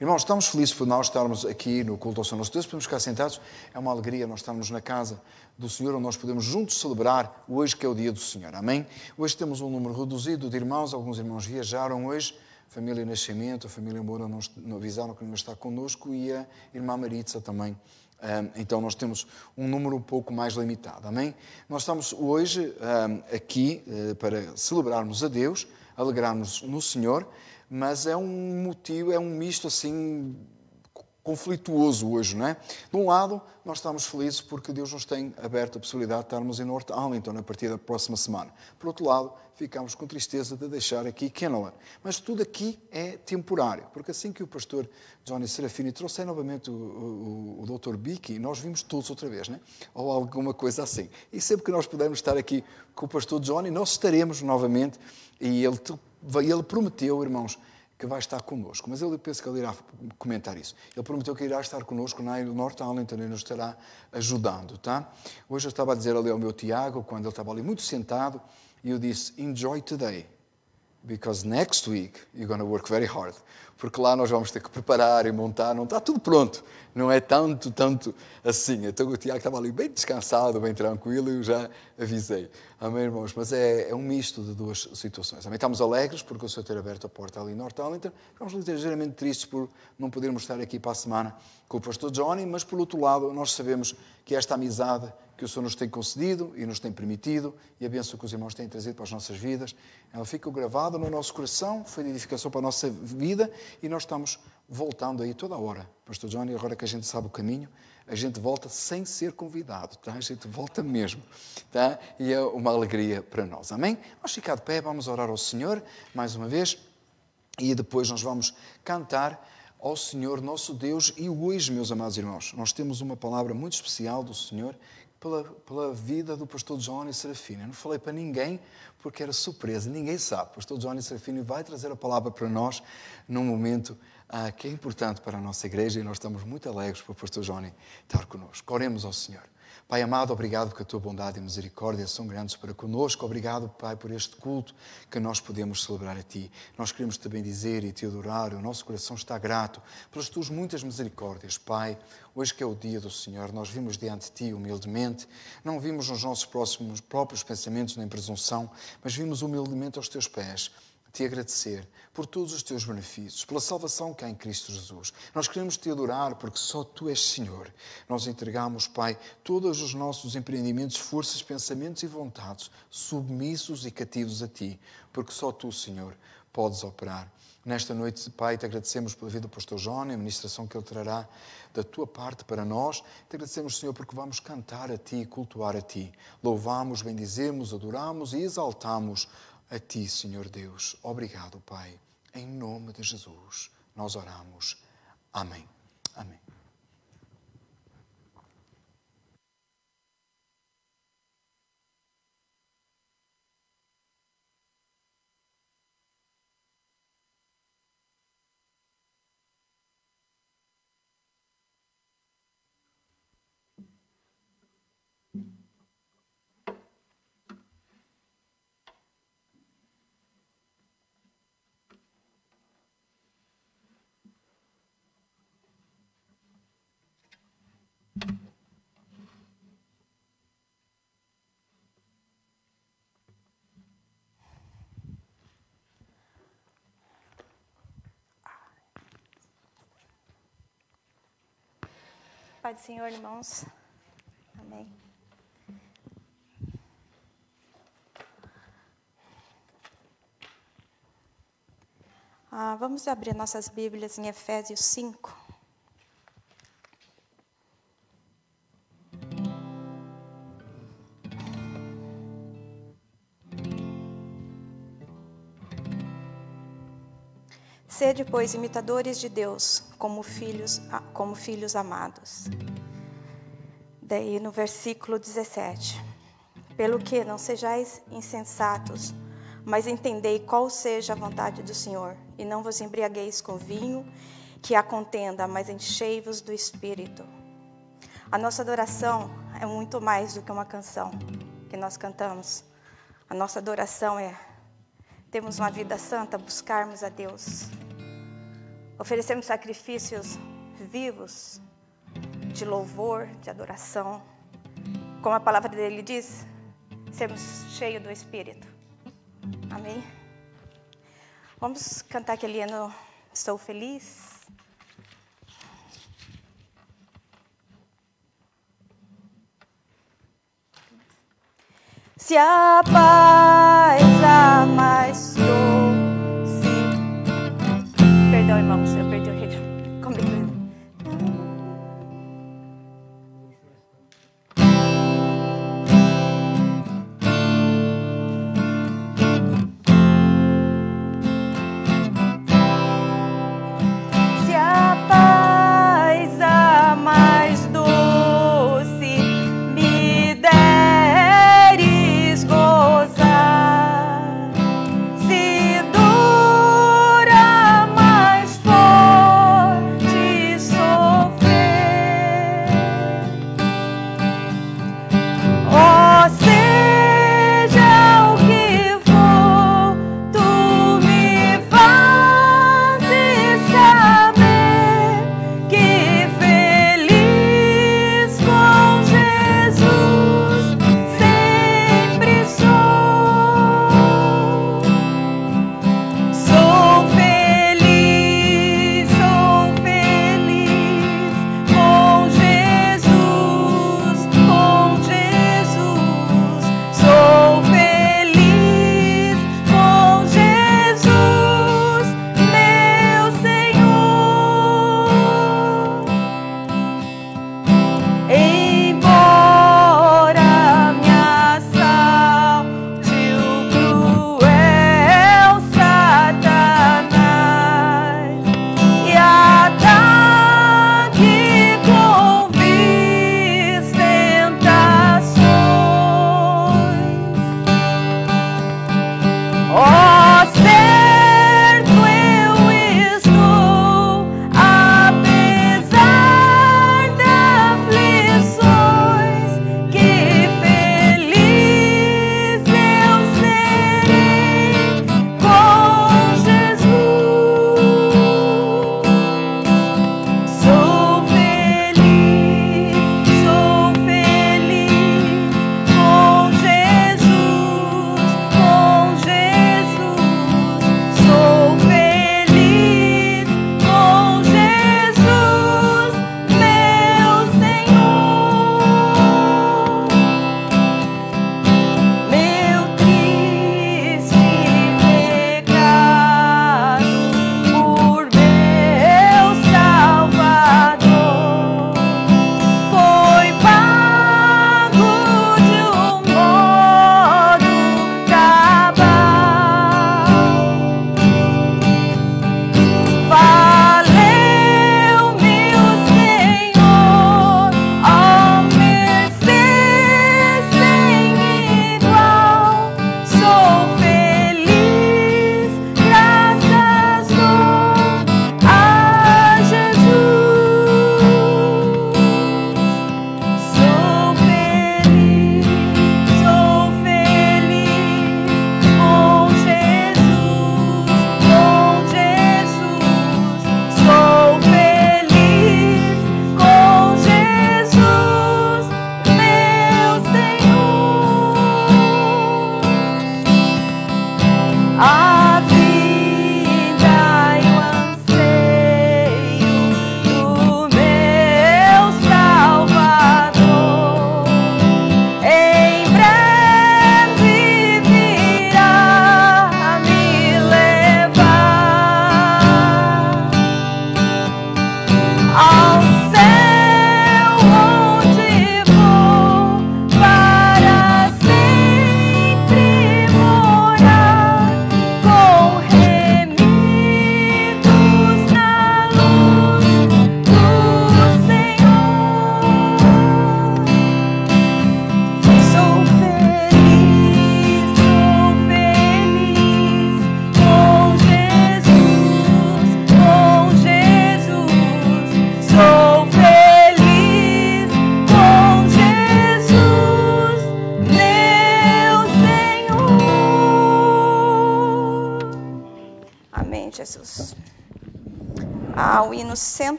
Irmãos, estamos felizes por nós estarmos aqui no culto ao Senhor nosso Deus, podemos ficar sentados. É uma alegria nós estarmos na casa do Senhor, onde nós podemos juntos celebrar hoje que é o dia do Senhor. Amém? Hoje temos um número reduzido de irmãos, alguns irmãos viajaram hoje. A família Nascimento, a família Moura não, não avisaram que não está connosco e a irmã Maritza também então nós temos um número um pouco mais limitado, amém? Nós estamos hoje aqui eh, para celebrarmos a Deus, alegrarmos no Senhor, mas é um motivo, é um misto assim conflituoso hoje, não é? De um lado, nós estamos felizes porque Deus nos tem aberto a possibilidade de estarmos em North Arlington a partir da próxima semana. Por outro lado, ficamos com tristeza de deixar aqui Kenneler. Mas tudo aqui é temporário, porque assim que o pastor Johnny Serafini trouxe novamente o, o, o Dr. Bicky, nós vimos todos outra vez, né? ou alguma coisa assim. E sempre que nós pudermos estar aqui com o pastor Johnny, nós estaremos novamente e ele ele prometeu, irmãos, que vai estar connosco, mas eu penso que ele irá comentar isso. Ele prometeu que irá estar connosco na North Arlington e nos estará ajudando, tá? Hoje eu estava a dizer ali ao meu Tiago, quando ele estava ali muito sentado, e eu disse, enjoy today, because next week you're going to work very hard porque lá nós vamos ter que preparar e montar, não está tudo pronto, não é tanto, tanto assim. Então o Tiago estava ali bem descansado, bem tranquilo, e eu já avisei. Amém, irmãos? Mas é, é um misto de duas situações. Amém? Estamos alegres porque o Senhor ter aberto a porta ali em North Arlington, estamos ligeiramente tristes por não podermos estar aqui para a semana com o pastor Johnny, mas por outro lado, nós sabemos que esta amizade que o Senhor nos tem concedido e nos tem permitido e a bênção que os irmãos têm trazido para as nossas vidas, ela fica gravada no nosso coração, foi de edificação para a nossa vida e nós estamos voltando aí toda hora. Pastor Johnny, agora que a gente sabe o caminho, a gente volta sem ser convidado, tá? A gente volta mesmo, tá? E é uma alegria para nós, amém? Vamos ficar de pé, vamos orar ao Senhor mais uma vez e depois nós vamos cantar ao Senhor nosso Deus. E hoje, meus amados irmãos, nós temos uma palavra muito especial do Senhor pela, pela vida do pastor Johnny Serafini. Eu não falei para ninguém porque era surpresa, ninguém sabe. O pastor Johnny Serafini vai trazer a palavra para nós num momento ah, que é importante para a nossa igreja e nós estamos muito alegres por o pastor Johnny estar conosco. Oremos ao Senhor. Pai amado, obrigado porque a tua bondade e misericórdia são grandes para conosco. Obrigado, Pai, por este culto que nós podemos celebrar a ti. Nós queremos te bendizer e te adorar. O nosso coração está grato pelas tuas muitas misericórdias, Pai. Hoje que é o dia do Senhor, nós vimos diante de ti humildemente. Não vimos nos nossos próximos, próprios pensamentos nem presunção, mas vimos humildemente aos teus pés te agradecer por todos os teus benefícios, pela salvação que há em Cristo Jesus. Nós queremos te adorar porque só tu és Senhor. Nós entregamos, Pai, todos os nossos empreendimentos, forças, pensamentos e vontades, submissos e cativos a ti, porque só tu, Senhor, podes operar. Nesta noite, Pai, te agradecemos pela vida do pastor João, a ministração que ele trará da tua parte para nós. Te agradecemos, Senhor, porque vamos cantar a ti, cultuar a ti. Louvamos, bendizemos, adoramos e exaltamos a ti, Senhor Deus, obrigado, Pai. Em nome de Jesus, nós oramos. Amém. Pai do Senhor, irmãos. Amém. Ah, vamos abrir nossas Bíblias em Efésios 5. Sede, depois imitadores de Deus, como filhos, como filhos amados. Daí no versículo 17: Pelo que não sejais insensatos, mas entendei qual seja a vontade do Senhor, e não vos embriagueis com vinho, que a contenda, mas enchei-vos do espírito. A nossa adoração é muito mais do que uma canção que nós cantamos. A nossa adoração é temos uma vida santa, buscarmos a Deus. Oferecemos sacrifícios vivos de louvor, de adoração. Como a palavra dele diz, sermos cheios do Espírito. Amém? Vamos cantar aquele hino é Estou Feliz. Se a paz a mais sou. Então, irmãos,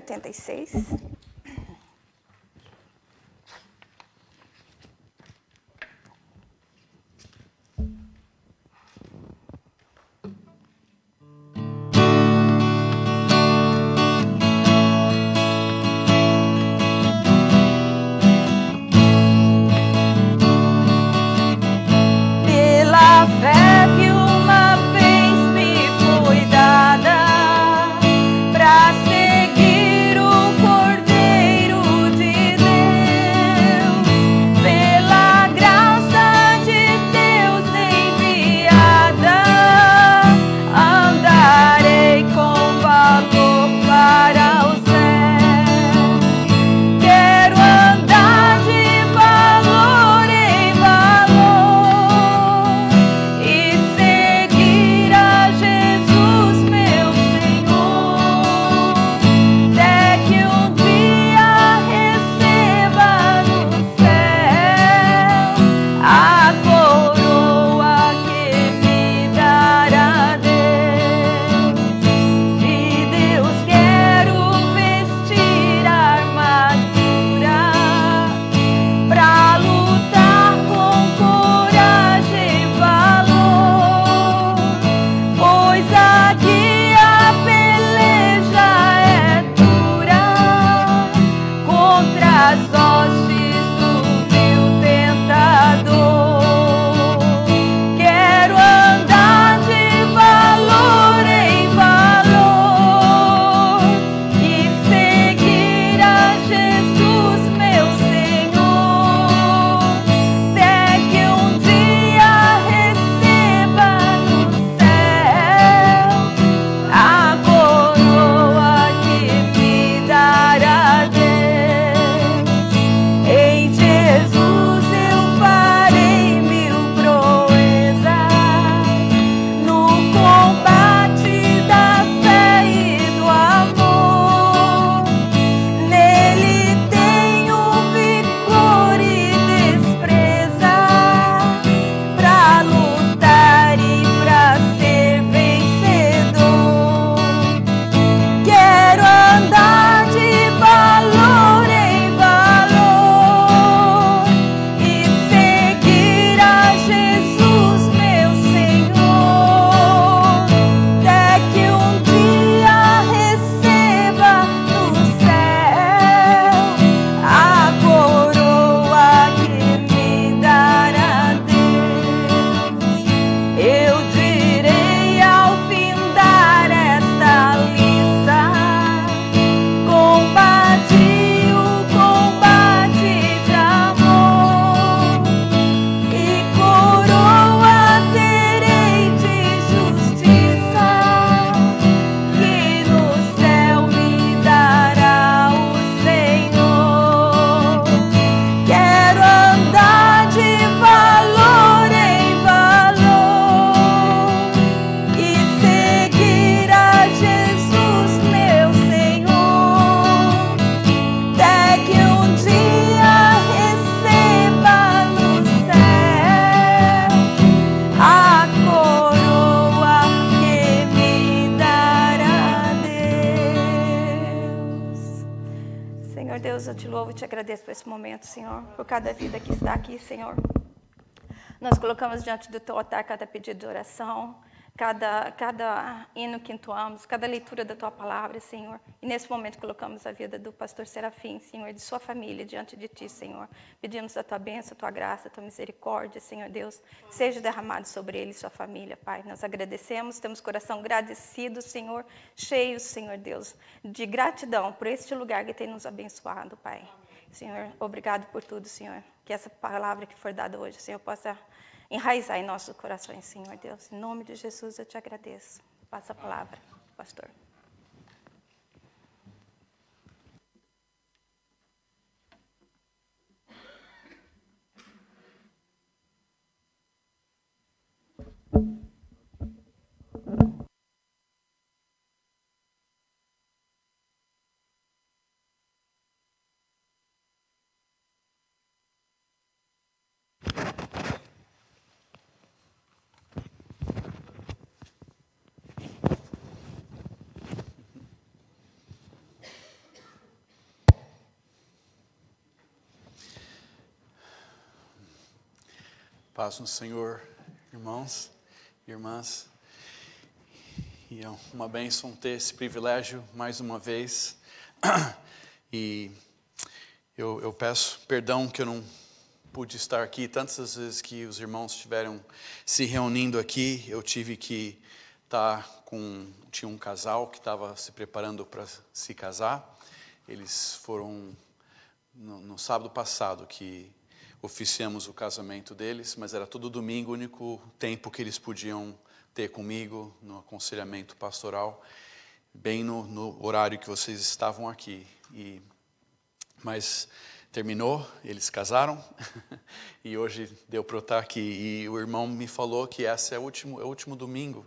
1986. por cada vida que está aqui, Senhor. Nós colocamos diante do teu altar cada pedido de oração, cada, cada hino que entoamos, cada leitura da tua palavra, Senhor. E nesse momento colocamos a vida do pastor Serafim, Senhor, e de sua família diante de ti, Senhor. Pedimos a tua bênção, a tua graça, a tua misericórdia, Senhor Deus, seja derramado sobre ele e sua família, Pai. Nós agradecemos, temos coração agradecido, Senhor, cheio, Senhor Deus, de gratidão por este lugar que tem nos abençoado, Pai. Senhor, obrigado por tudo, Senhor. Que essa palavra que foi dada hoje, Senhor, possa enraizar em nossos corações, Senhor Deus. Em nome de Jesus eu te agradeço. Passa a palavra, pastor. thank Paz no Senhor, irmãos e irmãs. E é uma bênção ter esse privilégio mais uma vez. E eu, eu, peço perdão que eu não pude estar aqui. Tantas vezes que os irmãos estiveram se reunindo aqui, eu tive que estar tá com. Tinha um casal que estava se preparando para se casar. Eles foram no, no sábado passado que oficiamos o casamento deles, mas era todo domingo, o único tempo que eles podiam ter comigo no aconselhamento pastoral, bem no, no horário que vocês estavam aqui. E, mas terminou, eles casaram e hoje deu para eu estar aqui. E o irmão me falou que esse é o último, é o último domingo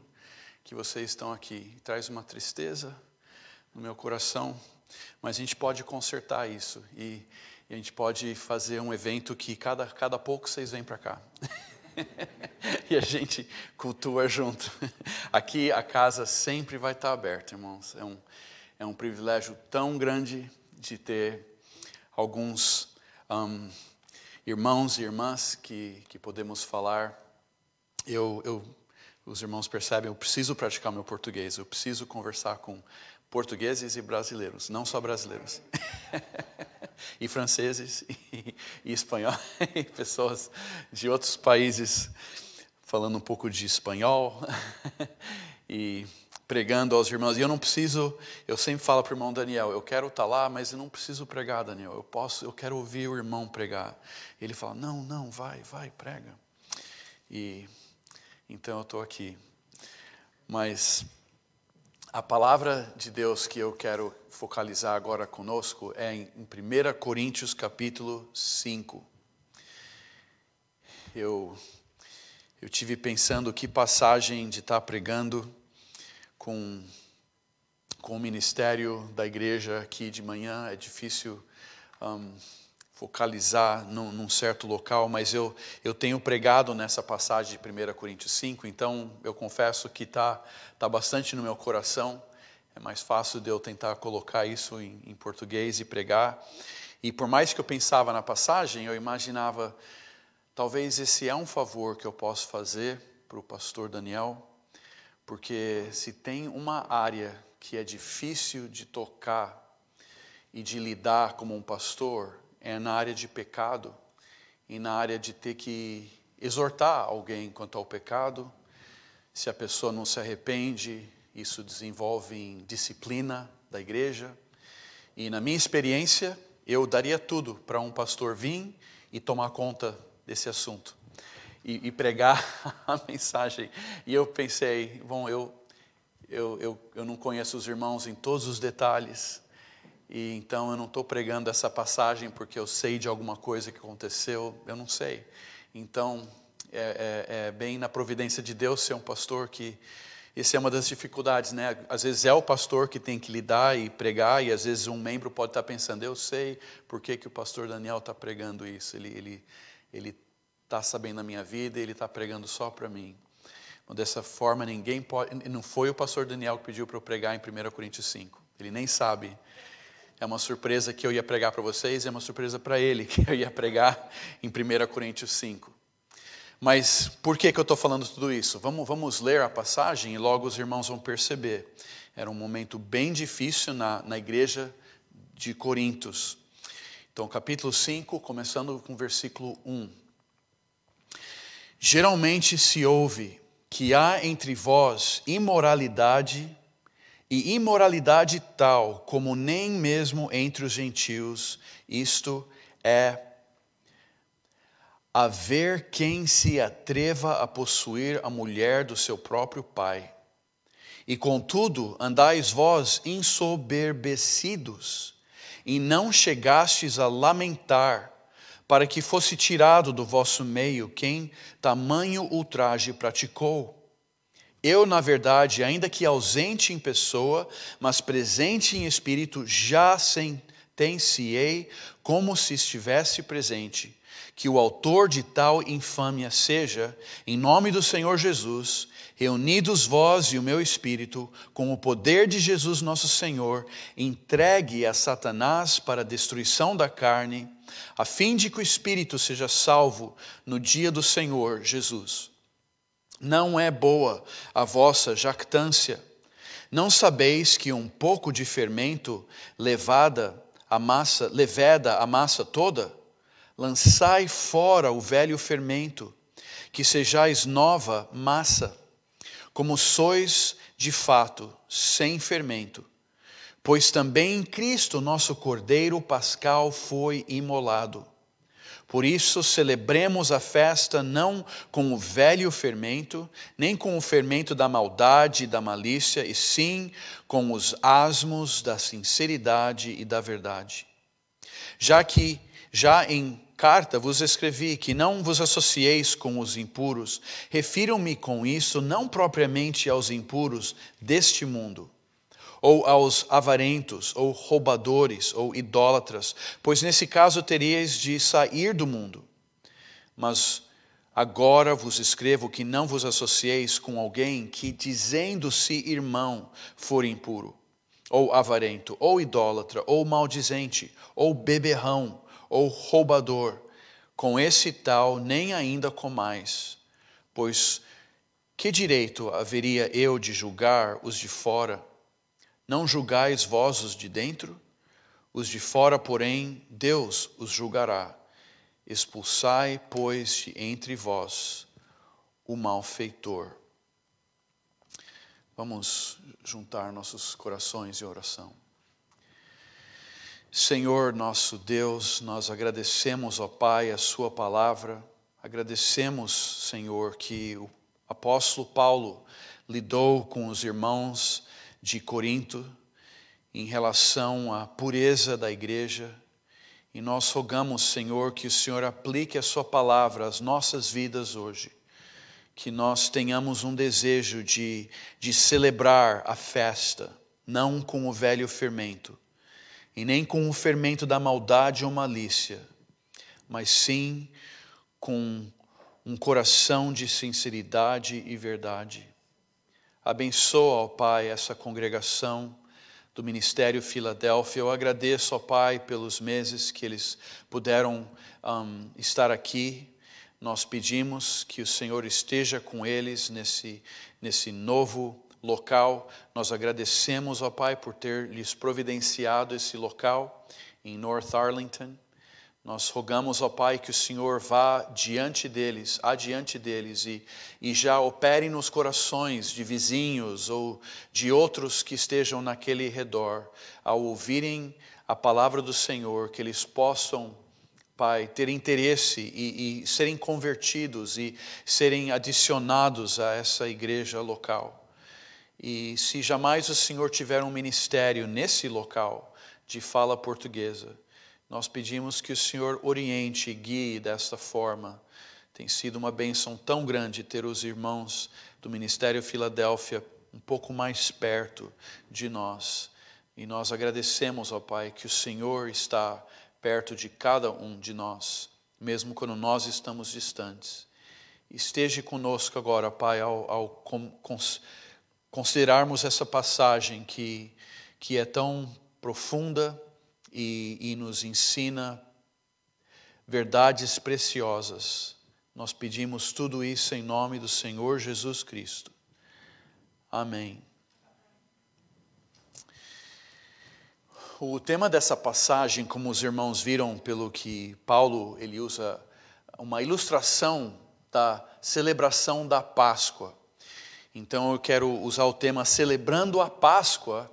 que vocês estão aqui. E traz uma tristeza no meu coração, mas a gente pode consertar isso. E e a gente pode fazer um evento que cada, cada pouco vocês vêm para cá. e a gente cultua junto. Aqui a casa sempre vai estar tá aberta, irmãos. É um, é um privilégio tão grande de ter alguns um, irmãos e irmãs que, que podemos falar. Eu, eu, os irmãos percebem, eu preciso praticar meu português, eu preciso conversar com portugueses e brasileiros, não só brasileiros, e franceses e, e espanhóis, e pessoas de outros países falando um pouco de espanhol e pregando aos irmãos. E eu não preciso, eu sempre falo para o irmão Daniel, eu quero estar tá lá, mas eu não preciso pregar, Daniel. Eu posso, eu quero ouvir o irmão pregar. Ele fala: "Não, não, vai, vai, prega". E então eu estou aqui. Mas a palavra de Deus que eu quero focalizar agora conosco é em 1 Coríntios capítulo 5. Eu, eu tive pensando que passagem de estar pregando com, com o ministério da igreja aqui de manhã, é difícil um, focalizar num, num, certo local, mas eu, eu tenho pregado nessa passagem de 1 Coríntios 5, então eu confesso que está tá bastante no meu coração. É mais fácil de eu tentar colocar isso em, em português e pregar. E por mais que eu pensava na passagem, eu imaginava, talvez esse é um favor que eu posso fazer para o pastor Daniel, porque se tem uma área que é difícil de tocar e de lidar como um pastor, é na área de pecado e na área de ter que exortar alguém quanto ao pecado. Se a pessoa não se arrepende, isso desenvolve em disciplina da igreja. E na minha experiência, eu daria tudo para um pastor vir e tomar conta desse assunto e, e pregar a mensagem. E eu pensei, bom, eu, eu, eu, eu não conheço os irmãos em todos os detalhes, e então eu não estou pregando essa passagem porque eu sei de alguma coisa que aconteceu, eu não sei. Então é, é, é bem na providência de Deus ser um pastor que essa é uma das dificuldades, né? Às vezes é o pastor que tem que lidar e pregar, e às vezes um membro pode estar tá pensando: eu sei por que, que o pastor Daniel está pregando isso, ele está ele, ele tá sabendo a minha vida, ele está pregando só para mim. dessa forma, ninguém pode. Não foi o pastor Daniel que pediu para eu pregar em 1 Coríntios 5, ele nem sabe é uma surpresa que eu ia pregar para vocês, é uma surpresa para ele que eu ia pregar em 1 Coríntios 5. Mas por que, que eu estou falando tudo isso? Vamos, vamos ler a passagem e logo os irmãos vão perceber. Era um momento bem difícil na, na igreja de Corintos. Então, capítulo 5, começando com versículo 1. Geralmente se ouve que há entre vós imoralidade e imoralidade tal como nem mesmo entre os gentios, isto é, haver quem se atreva a possuir a mulher do seu próprio pai. E contudo, andais vós insoberbecidos, e não chegastes a lamentar, para que fosse tirado do vosso meio quem tamanho ultraje praticou. Eu, na verdade, ainda que ausente em pessoa, mas presente em espírito, já sentenciei como se estivesse presente, que o autor de tal infâmia seja, em nome do Senhor Jesus, reunidos vós e o meu espírito, com o poder de Jesus nosso Senhor, entregue a Satanás para a destruição da carne, a fim de que o espírito seja salvo no dia do Senhor Jesus. Não é boa a vossa jactância. Não sabeis que um pouco de fermento levada a massa, leveda a massa toda? Lançai fora o velho fermento, que sejais nova massa, como sois de fato, sem fermento. Pois também em Cristo, nosso Cordeiro Pascal, foi imolado por isso, celebremos a festa não com o velho fermento, nem com o fermento da maldade e da malícia, e sim com os asmos da sinceridade e da verdade. Já que, já em carta vos escrevi que não vos associeis com os impuros, refiro-me com isso não propriamente aos impuros deste mundo ou aos avarentos, ou roubadores, ou idólatras, pois nesse caso teríeis de sair do mundo. Mas agora vos escrevo que não vos associeis com alguém que, dizendo-se irmão, for impuro, ou avarento, ou idólatra, ou maldizente, ou beberrão, ou roubador. Com esse tal nem ainda com mais, pois que direito haveria eu de julgar os de fora? Não julgais vós os de dentro, os de fora, porém, Deus os julgará. Expulsai, pois, de entre vós o malfeitor. Vamos juntar nossos corações em oração. Senhor nosso Deus, nós agradecemos, ao Pai, a Sua palavra. Agradecemos, Senhor, que o apóstolo Paulo lidou com os irmãos de Corinto em relação à pureza da igreja. E nós rogamos, Senhor, que o Senhor aplique a Sua palavra às nossas vidas hoje. Que nós tenhamos um desejo de, de celebrar a festa, não com o velho fermento, e nem com o fermento da maldade ou malícia, mas sim com um coração de sinceridade e verdade. Abençoa, ó Pai, essa congregação do Ministério Filadélfia. Eu agradeço, ó Pai, pelos meses que eles puderam um, estar aqui. Nós pedimos que o Senhor esteja com eles nesse, nesse novo local. Nós agradecemos, ó Pai, por ter lhes providenciado esse local em North Arlington. Nós rogamos, ao Pai, que o Senhor vá diante deles, adiante deles e, e já opere nos corações de vizinhos ou de outros que estejam naquele redor, ao ouvirem a palavra do Senhor, que eles possam, Pai, ter interesse e, e serem convertidos e serem adicionados a essa igreja local. E se jamais o Senhor tiver um ministério nesse local de fala portuguesa, nós pedimos que o Senhor oriente e guie desta forma. Tem sido uma bênção tão grande ter os irmãos do Ministério Filadélfia um pouco mais perto de nós. E nós agradecemos, ó Pai, que o Senhor está perto de cada um de nós, mesmo quando nós estamos distantes. Esteja conosco agora, Pai, ao, ao considerarmos essa passagem que, que é tão profunda, e, e nos ensina verdades preciosas. Nós pedimos tudo isso em nome do Senhor Jesus Cristo. Amém. O tema dessa passagem, como os irmãos viram pelo que Paulo ele usa uma ilustração da celebração da Páscoa. Então eu quero usar o tema celebrando a Páscoa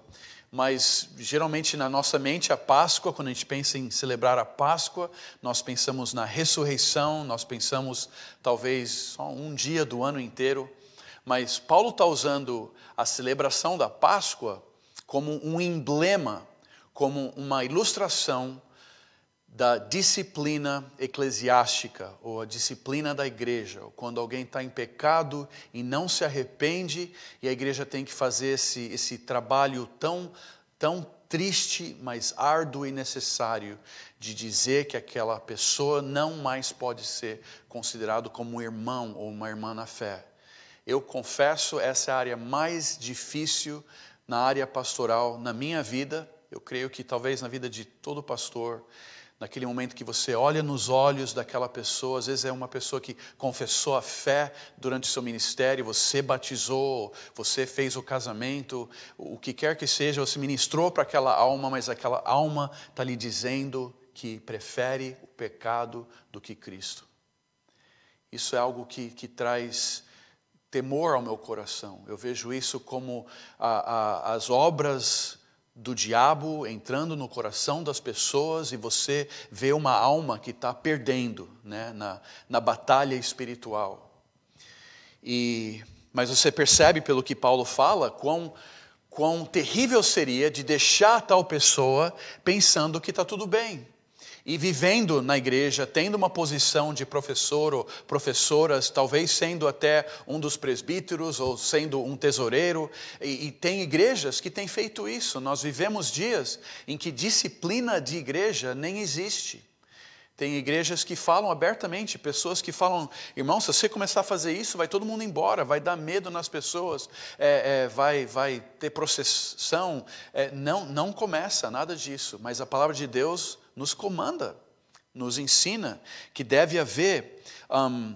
mas geralmente na nossa mente a Páscoa, quando a gente pensa em celebrar a Páscoa, nós pensamos na ressurreição, nós pensamos talvez só um dia do ano inteiro. Mas Paulo está usando a celebração da Páscoa como um emblema, como uma ilustração da disciplina eclesiástica ou a disciplina da igreja, ou quando alguém está em pecado e não se arrepende e a igreja tem que fazer esse, esse trabalho tão, tão triste, mas árduo e necessário de dizer que aquela pessoa não mais pode ser considerado como um irmão ou uma irmã na fé. Eu confesso, essa é a área mais difícil na área pastoral na minha vida, eu creio que talvez na vida de todo pastor, naquele momento que você olha nos olhos daquela pessoa, às vezes é uma pessoa que confessou a fé durante o seu ministério, você batizou, você fez o casamento, o que quer que seja, você ministrou para aquela alma, mas aquela alma está lhe dizendo que prefere o pecado do que Cristo. Isso é algo que, que traz temor ao meu coração. Eu vejo isso como a, a, as obras do diabo entrando no coração das pessoas e você vê uma alma que está perdendo né, na, na batalha espiritual. E, mas você percebe pelo que Paulo fala quão, quão terrível seria de deixar tal pessoa pensando que está tudo bem, e vivendo na igreja, tendo uma posição de professor ou professoras, talvez sendo até um dos presbíteros ou sendo um tesoureiro, e, e, tem igrejas que têm feito isso. Nós vivemos dias em que disciplina de igreja nem existe. Tem igrejas que falam abertamente, pessoas que falam, irmão, se você começar a fazer isso, vai todo mundo embora, vai dar medo nas pessoas, é, é, vai, vai ter processão. É, não, não começa nada disso, mas a palavra de Deus nos comanda, nos ensina que deve haver um,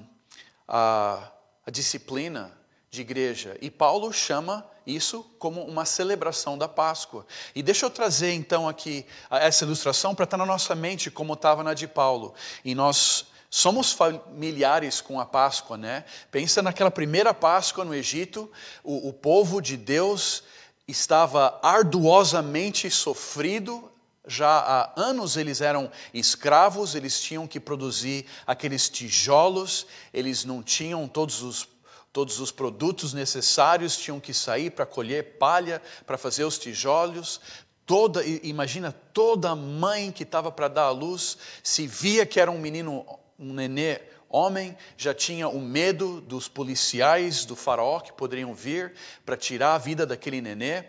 a, a disciplina de igreja. E Paulo chama isso como uma celebração da Páscoa. E deixa eu trazer então aqui essa ilustração para estar na nossa mente como estava na de Paulo. E nós somos familiares com a Páscoa, né? Pensa naquela primeira Páscoa no Egito, o, o povo de Deus estava arduosamente sofrido já há anos eles eram escravos, eles tinham que produzir aqueles tijolos, eles não tinham todos os todos os produtos necessários, tinham que sair para colher palha, para fazer os tijolos. Toda, imagina toda mãe que estava para dar à luz, se via que era um menino, um nenê homem, já tinha o medo dos policiais do faraó que poderiam vir para tirar a vida daquele nenê.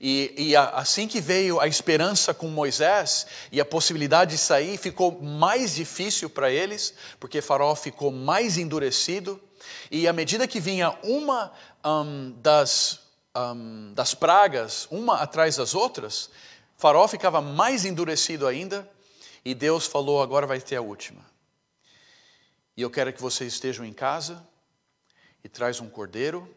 E, e a, assim que veio a esperança com Moisés e a possibilidade de sair, ficou mais difícil para eles, porque Faraó ficou mais endurecido. E à medida que vinha uma um, das, um, das pragas, uma atrás das outras, Faraó ficava mais endurecido ainda. E Deus falou: agora vai ter a última. E eu quero que vocês estejam em casa e traz um cordeiro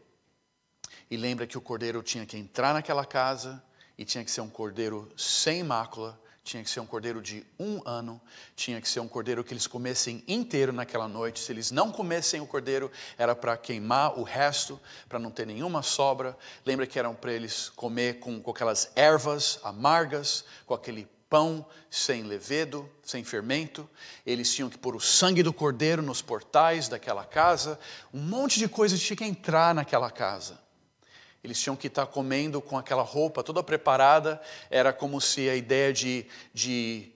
e lembra que o cordeiro tinha que entrar naquela casa e tinha que ser um cordeiro sem mácula, tinha que ser um cordeiro de um ano, tinha que ser um cordeiro que eles comessem inteiro naquela noite. Se eles não comessem o cordeiro, era para queimar o resto, para não ter nenhuma sobra. Lembra que eram para eles comer com, com aquelas ervas amargas, com aquele pão sem levedo, sem fermento, eles tinham que pôr o sangue do cordeiro nos portais daquela casa, um monte de coisa tinha que entrar naquela casa. Eles tinham que estar comendo com aquela roupa toda preparada, era como se a ideia de, de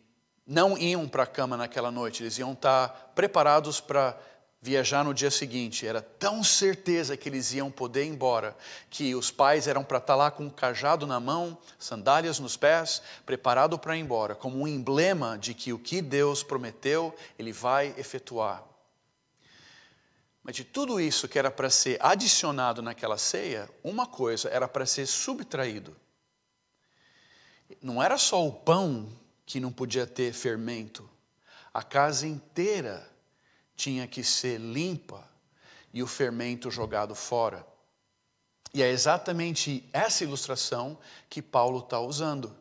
não iam para a cama naquela noite, eles iam estar preparados para viajar no dia seguinte. Era tão certeza que eles iam poder ir embora, que os pais eram para estar lá com um cajado na mão, sandálias nos pés, preparado para ir embora, como um emblema de que o que Deus prometeu, ele vai efetuar. Mas de tudo isso que era para ser adicionado naquela ceia, uma coisa era para ser subtraído. Não era só o pão que não podia ter fermento, a casa inteira tinha que ser limpa e o fermento jogado fora. E é exatamente essa ilustração que Paulo está usando.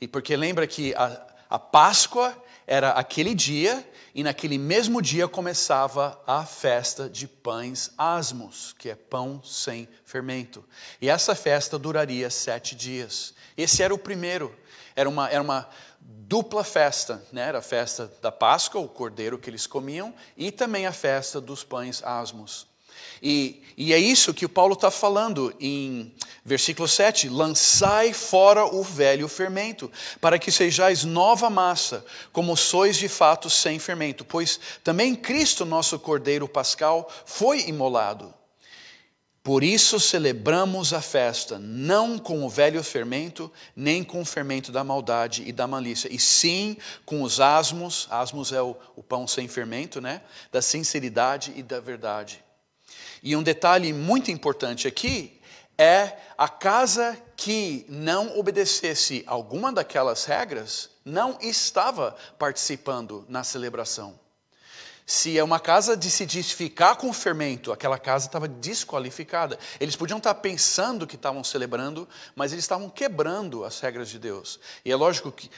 E porque lembra que a, a Páscoa era aquele dia, e naquele mesmo dia começava a festa de pães asmos, que é pão sem fermento. E essa festa duraria sete dias. Esse era o primeiro, era uma, era uma dupla festa, né? era a festa da Páscoa, o cordeiro que eles comiam, e também a festa dos pães asmos. E, e é isso que o Paulo está falando em versículo 7: Lançai fora o velho fermento, para que sejais nova massa, como sois de fato sem fermento, pois também Cristo, nosso Cordeiro Pascal, foi imolado. Por isso celebramos a festa, não com o velho fermento, nem com o fermento da maldade e da malícia, e sim com os asmos, asmos é o, o pão sem fermento, né? Da sinceridade e da verdade. E um detalhe muito importante aqui é a casa que não obedecesse alguma daquelas regras não estava participando na celebração. Se é uma casa decidisse ficar com o fermento, aquela casa estava desqualificada. Eles podiam estar pensando que estavam celebrando, mas eles estavam quebrando as regras de Deus. E é lógico que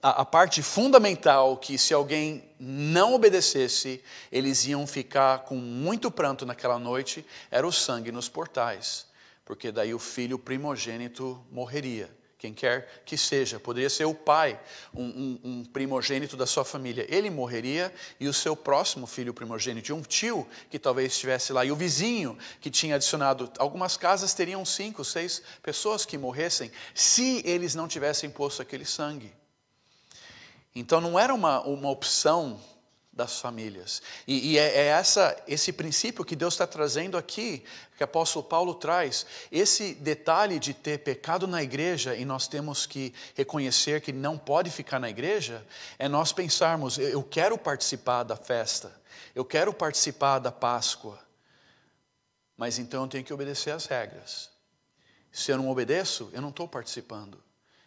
a, a parte fundamental que se alguém não obedecesse, eles iam ficar com muito pranto naquela noite, era o sangue nos portais, porque daí o filho primogênito morreria. Quem quer que seja, poderia ser o pai, um, um, um primogênito da sua família. Ele morreria e o seu próximo filho primogênito, um tio que talvez estivesse lá, e o vizinho que tinha adicionado. Algumas casas teriam cinco, seis pessoas que morressem se eles não tivessem posto aquele sangue. Então não era uma, uma opção das famílias. E, e é, é, essa, esse princípio que Deus está trazendo aqui, que o apóstolo Paulo traz, esse detalhe de ter pecado na igreja e nós temos que reconhecer que não pode ficar na igreja, é nós pensarmos: eu quero participar da festa, eu quero participar da Páscoa, mas então eu tenho que obedecer às regras. Se eu não obedeço, eu não estou participando.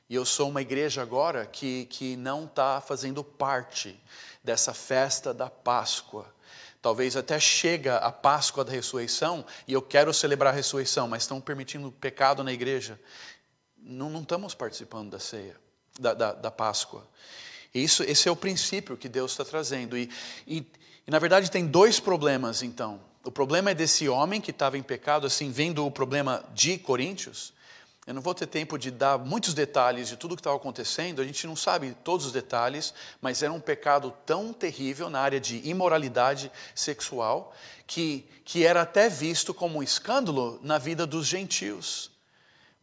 E eu sou uma igreja agora que, que não está fazendo parte dessa festa da Páscoa. Talvez até chega a Páscoa da ressurreição e eu quero celebrar a ressurreição, mas estão permitindo pecado na igreja. Não, não estamos participando da ceia, da, da, da Páscoa. Isso, esse é o princípio que Deus está trazendo. E, e, e, na verdade, tem dois problemas, então. O problema é desse homem que estava em pecado, assim, vendo o problema de Coríntios. Eu não vou ter tempo de dar muitos detalhes de tudo o que estava acontecendo, a gente não sabe todos os detalhes, mas era um pecado tão terrível na área de imoralidade sexual que, que era até visto como um escândalo na vida dos gentios,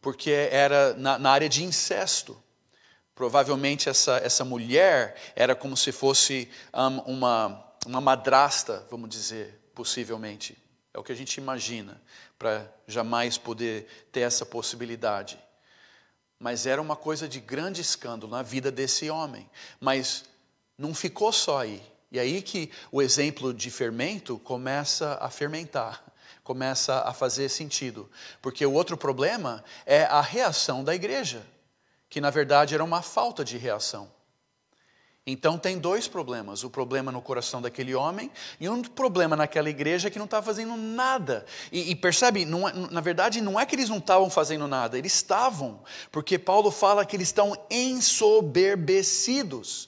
porque era na, na área de incesto. Provavelmente essa, essa mulher era como se fosse um, uma, uma madrasta, vamos dizer, possivelmente. É o que a gente imagina para jamais poder ter essa possibilidade. Mas era uma coisa de grande escândalo na vida desse homem. Mas não ficou só aí. E aí que o exemplo de fermento começa a fermentar, começa a fazer sentido. Porque o outro problema é a reação da igreja, que na verdade era uma falta de reação. Então tem dois problemas: o problema no coração daquele homem e um problema naquela igreja que não está fazendo nada. E, e percebe, não, é, na verdade, não é que eles não estavam fazendo nada, eles estavam, porque Paulo fala que eles estão ensoberbecidos.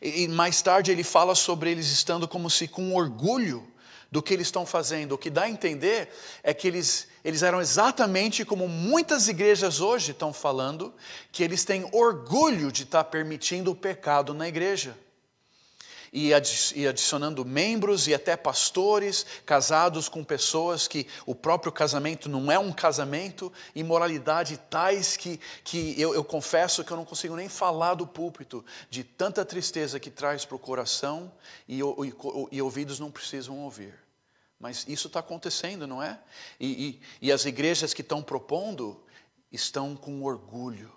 E, e mais tarde ele fala sobre eles estando como se com orgulho do que eles estão fazendo. O que dá a entender é que eles eles eram exatamente como muitas igrejas hoje estão falando, que eles têm orgulho de estar permitindo o pecado na igreja. E adicionando membros e até pastores casados com pessoas que o próprio casamento não é um casamento, imoralidade tais que, que eu, eu confesso que eu não consigo nem falar do púlpito, de tanta tristeza que traz para o coração e, e, e ouvidos não precisam ouvir. Mas isso está acontecendo, não é? E, e, e as igrejas que estão propondo estão com orgulho.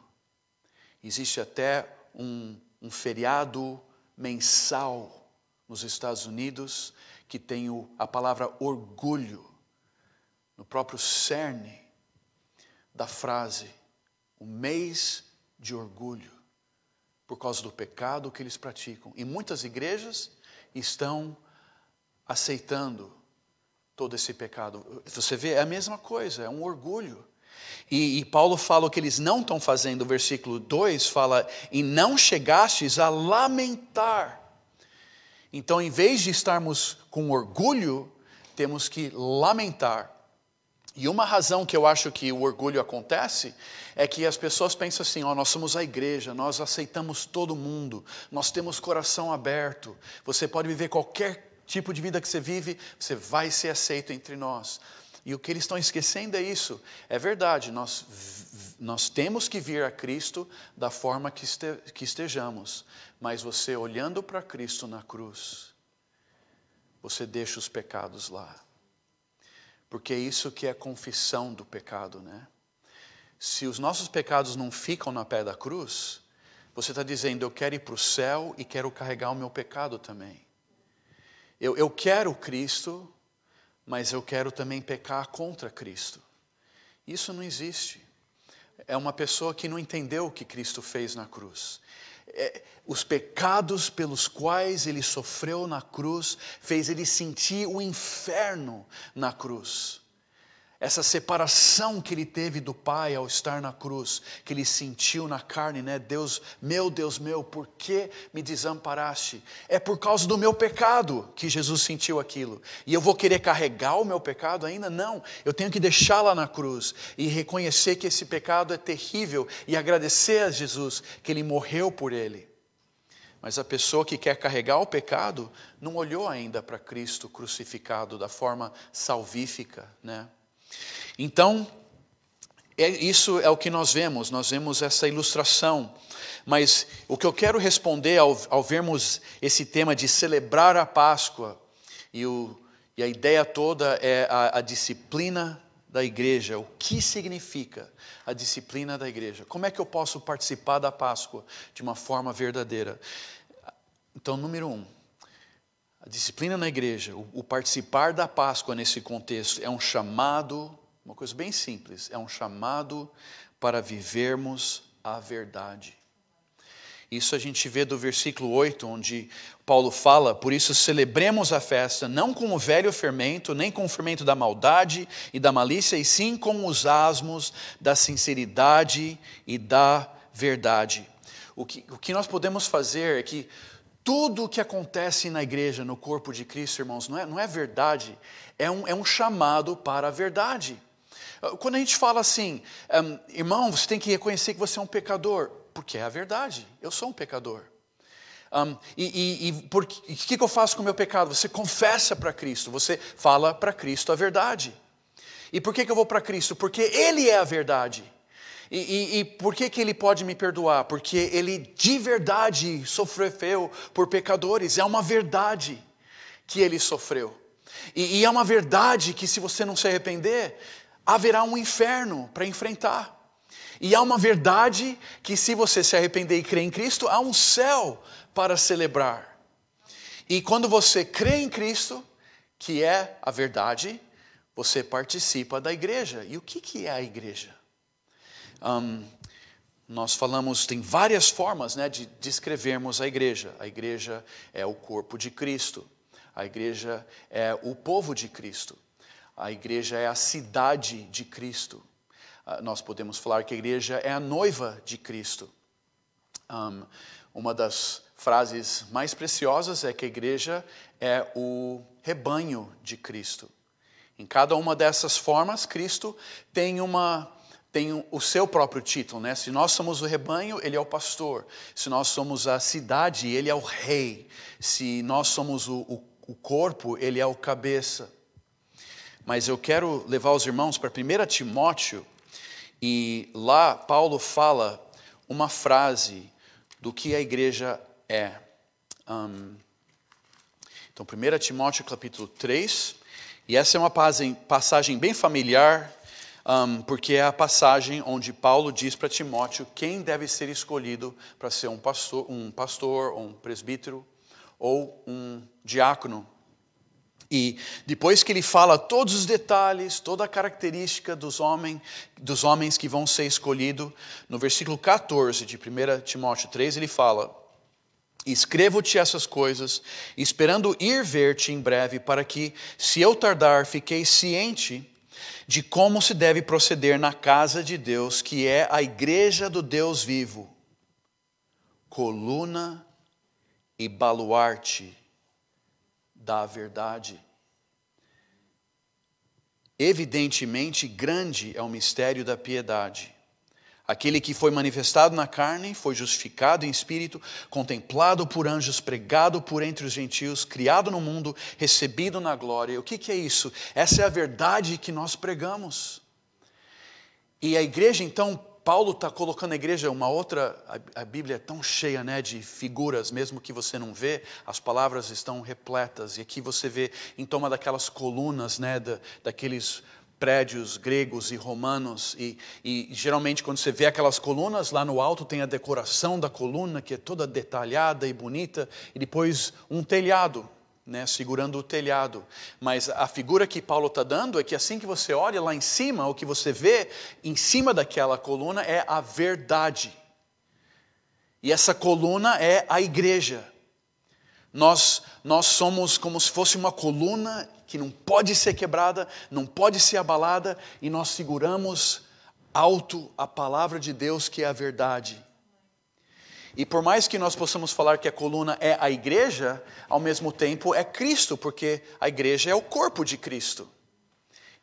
Existe até um, um feriado mensal nos Estados Unidos que tem o, a palavra orgulho no próprio cerne da frase, o mês de orgulho, por causa do pecado que eles praticam. E muitas igrejas estão aceitando todo esse pecado. Você vê, é a mesma coisa, é um orgulho. E, e Paulo fala o que eles não estão fazendo, o versículo 2 fala: E não chegastes a lamentar. Então, em vez de estarmos com orgulho, temos que lamentar. E uma razão que eu acho que o orgulho acontece é que as pessoas pensam assim: ó, oh, nós somos a igreja, nós aceitamos todo mundo, nós temos coração aberto, você pode viver qualquer tipo de vida que você vive, você vai ser aceito entre nós. E o que eles estão esquecendo é isso. É verdade, nós, nós temos que vir a Cristo da forma que, este, que estejamos, mas você olhando para Cristo na cruz, você deixa os pecados lá. Porque é isso que é confissão do pecado, né? Se os nossos pecados não ficam na pé da cruz, você está dizendo, eu quero ir para o céu e quero carregar o meu pecado também. Eu, eu quero Cristo, mas eu quero também pecar contra Cristo. Isso não existe. É uma pessoa que não entendeu o que Cristo fez na cruz. É, os pecados pelos quais ele sofreu na cruz fez ele sentir o inferno na cruz essa separação que ele teve do Pai ao estar na cruz, que ele sentiu na carne, né? Deus, meu Deus meu, por que me desamparaste? É por causa do meu pecado que Jesus sentiu aquilo. E eu vou querer carregar o meu pecado ainda? Não, eu tenho que deixar lá na cruz e reconhecer que esse pecado é terrível e agradecer a Jesus que ele morreu por ele. Mas a pessoa que quer carregar o pecado não olhou ainda para Cristo crucificado da forma salvífica, né? Então, é, isso é o que nós vemos, nós vemos essa ilustração. Mas o que eu quero responder ao, ao vermos esse tema de celebrar a Páscoa, e, o, e a ideia toda é a, a disciplina da igreja, o que significa a disciplina da igreja, como é que eu posso participar da Páscoa de uma forma verdadeira. Então, número um, a disciplina na igreja, o, o participar da Páscoa nesse contexto, é um chamado, uma coisa bem simples, é um chamado para vivermos a verdade. Isso a gente vê do versículo 8, onde Paulo fala: Por isso celebremos a festa, não com o velho fermento, nem com o fermento da maldade e da malícia, e sim com os asmos da sinceridade e da verdade. O que, o que nós podemos fazer é que tudo o que acontece na igreja, no corpo de Cristo, irmãos, não é, não é verdade, é um, é um chamado para a verdade. Quando a gente fala assim, um, irmão, você tem que reconhecer que você é um pecador, porque é a verdade, eu sou um pecador. Um, e o que, que eu faço com o meu pecado? Você confessa para Cristo, você fala para Cristo a verdade. E por que, que eu vou para Cristo? Porque Ele é a verdade. E, e, e, por que, que ele pode me perdoar? Porque ele de verdade sofreu por pecadores, é uma verdade que ele sofreu. E, e é uma verdade que, se você não se arrepender, haverá um inferno para enfrentar. E há uma verdade que, se você se arrepender e crer em Cristo, há um céu para celebrar. E quando você crê em Cristo, que é a verdade, você participa da igreja. E o que, que é a igreja? Um, nós falamos, tem várias formas né, de descrevermos a igreja. A igreja é o corpo de Cristo, a igreja é o povo de Cristo, a igreja é a cidade de Cristo. Uh, nós podemos falar que a igreja é a noiva de Cristo. Um, uma das frases mais preciosas é que a igreja é o rebanho de Cristo. Em cada uma dessas formas, Cristo tem uma tem o seu próprio título, né? Se nós somos o rebanho, ele é o pastor. Se nós somos a cidade, ele é o rei. Se nós somos o, o, o corpo, ele é o cabeça. Mas eu quero levar os irmãos para 1 Timóteo, e lá Paulo fala uma frase do que a igreja é. Um, então, 1 Timóteo capítulo 3, e essa é uma passagem bem familiar um, porque é a passagem onde Paulo diz para Timóteo quem deve ser escolhido para ser um pastor, um pastor, ou um presbítero, ou um diácono. E depois que ele fala todos os detalhes, toda a característica dos, homem, dos homens que vão ser escolhidos, no versículo 14 de 1 Timóteo 3, ele fala: Escrevo-te essas coisas, esperando ir ver-te em breve, para que, se eu tardar, fiquei ciente de como se deve proceder na casa de Deus, que é a igreja do Deus vivo, coluna e baluarte da verdade. Evidentemente, grande é o mistério da piedade. Aquele que foi manifestado na carne, foi justificado em espírito, contemplado por anjos, pregado por entre os gentios, criado no mundo, recebido na glória. O que, que é isso? Essa é a verdade que nós pregamos. E a igreja, então, Paulo está colocando a igreja, uma outra, a, Bíblia é tão cheia né, de figuras, mesmo que você não vê, as palavras estão repletas, e aqui você vê, então, uma daquelas colunas, né, da, daqueles prédios gregos e romanos, e, e, geralmente quando você vê aquelas colunas, lá no alto tem a decoração da coluna, que é toda detalhada e bonita, e depois um telhado, né, segurando o telhado. Mas a figura que Paulo está dando é que assim que você olha lá em cima, o que você vê em cima daquela coluna é a verdade. E essa coluna é a igreja. Nós, nós somos como se fosse uma coluna que não pode ser quebrada, não pode ser abalada, e nós seguramos alto a palavra de Deus, que é a verdade. E por mais que nós possamos falar que a coluna é a igreja, ao mesmo tempo é Cristo, porque a igreja é o corpo de Cristo.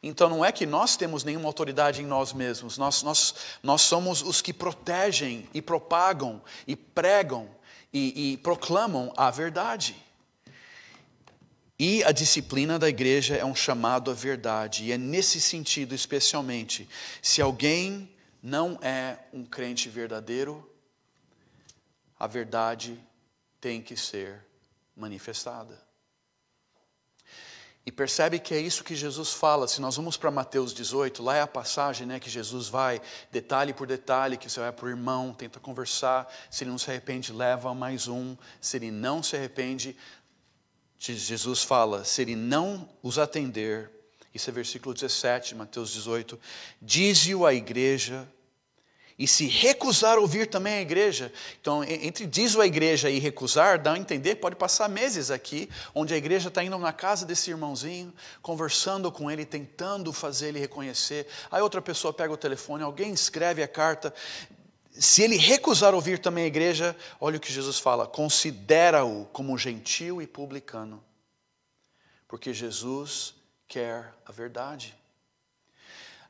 Então não é que nós temos nenhuma autoridade em nós mesmos, nós, nós, nós somos os que protegem e propagam e pregam e, e proclamam a verdade. E a disciplina da igreja é um chamado à verdade, e é nesse sentido especialmente. Se alguém não é um crente verdadeiro, a verdade tem que ser manifestada. E percebe que é isso que Jesus fala. Se nós vamos para Mateus 18, lá é a passagem né, que Jesus vai detalhe por detalhe, que você vai para o irmão, tenta conversar. Se ele não se arrepende, leva mais um. Se ele não se arrepende, Jesus fala: se ele não os atender, isso é versículo 17, Mateus 18, diz o à igreja, e se recusar ouvir também a igreja, então entre diz a igreja e recusar, dá a entender, pode passar meses aqui, onde a igreja está indo na casa desse irmãozinho, conversando com ele, tentando fazer ele reconhecer. Aí outra pessoa pega o telefone, alguém escreve a carta, se ele recusar ouvir também a igreja, olha o que Jesus fala: considera-o como gentil e publicano, porque Jesus quer a verdade.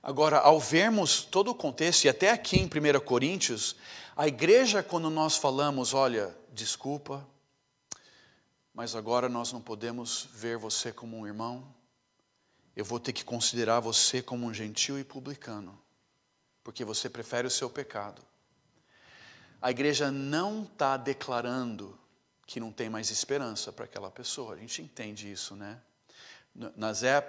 Agora, ao vermos todo o contexto, e até aqui em 1 Coríntios, a igreja, quando nós falamos, olha, desculpa, mas agora nós não podemos ver você como um irmão, eu vou ter que considerar você como um gentil e publicano, porque você prefere o seu pecado a igreja não está declarando que não tem mais esperança para aquela pessoa. A gente entende isso, né?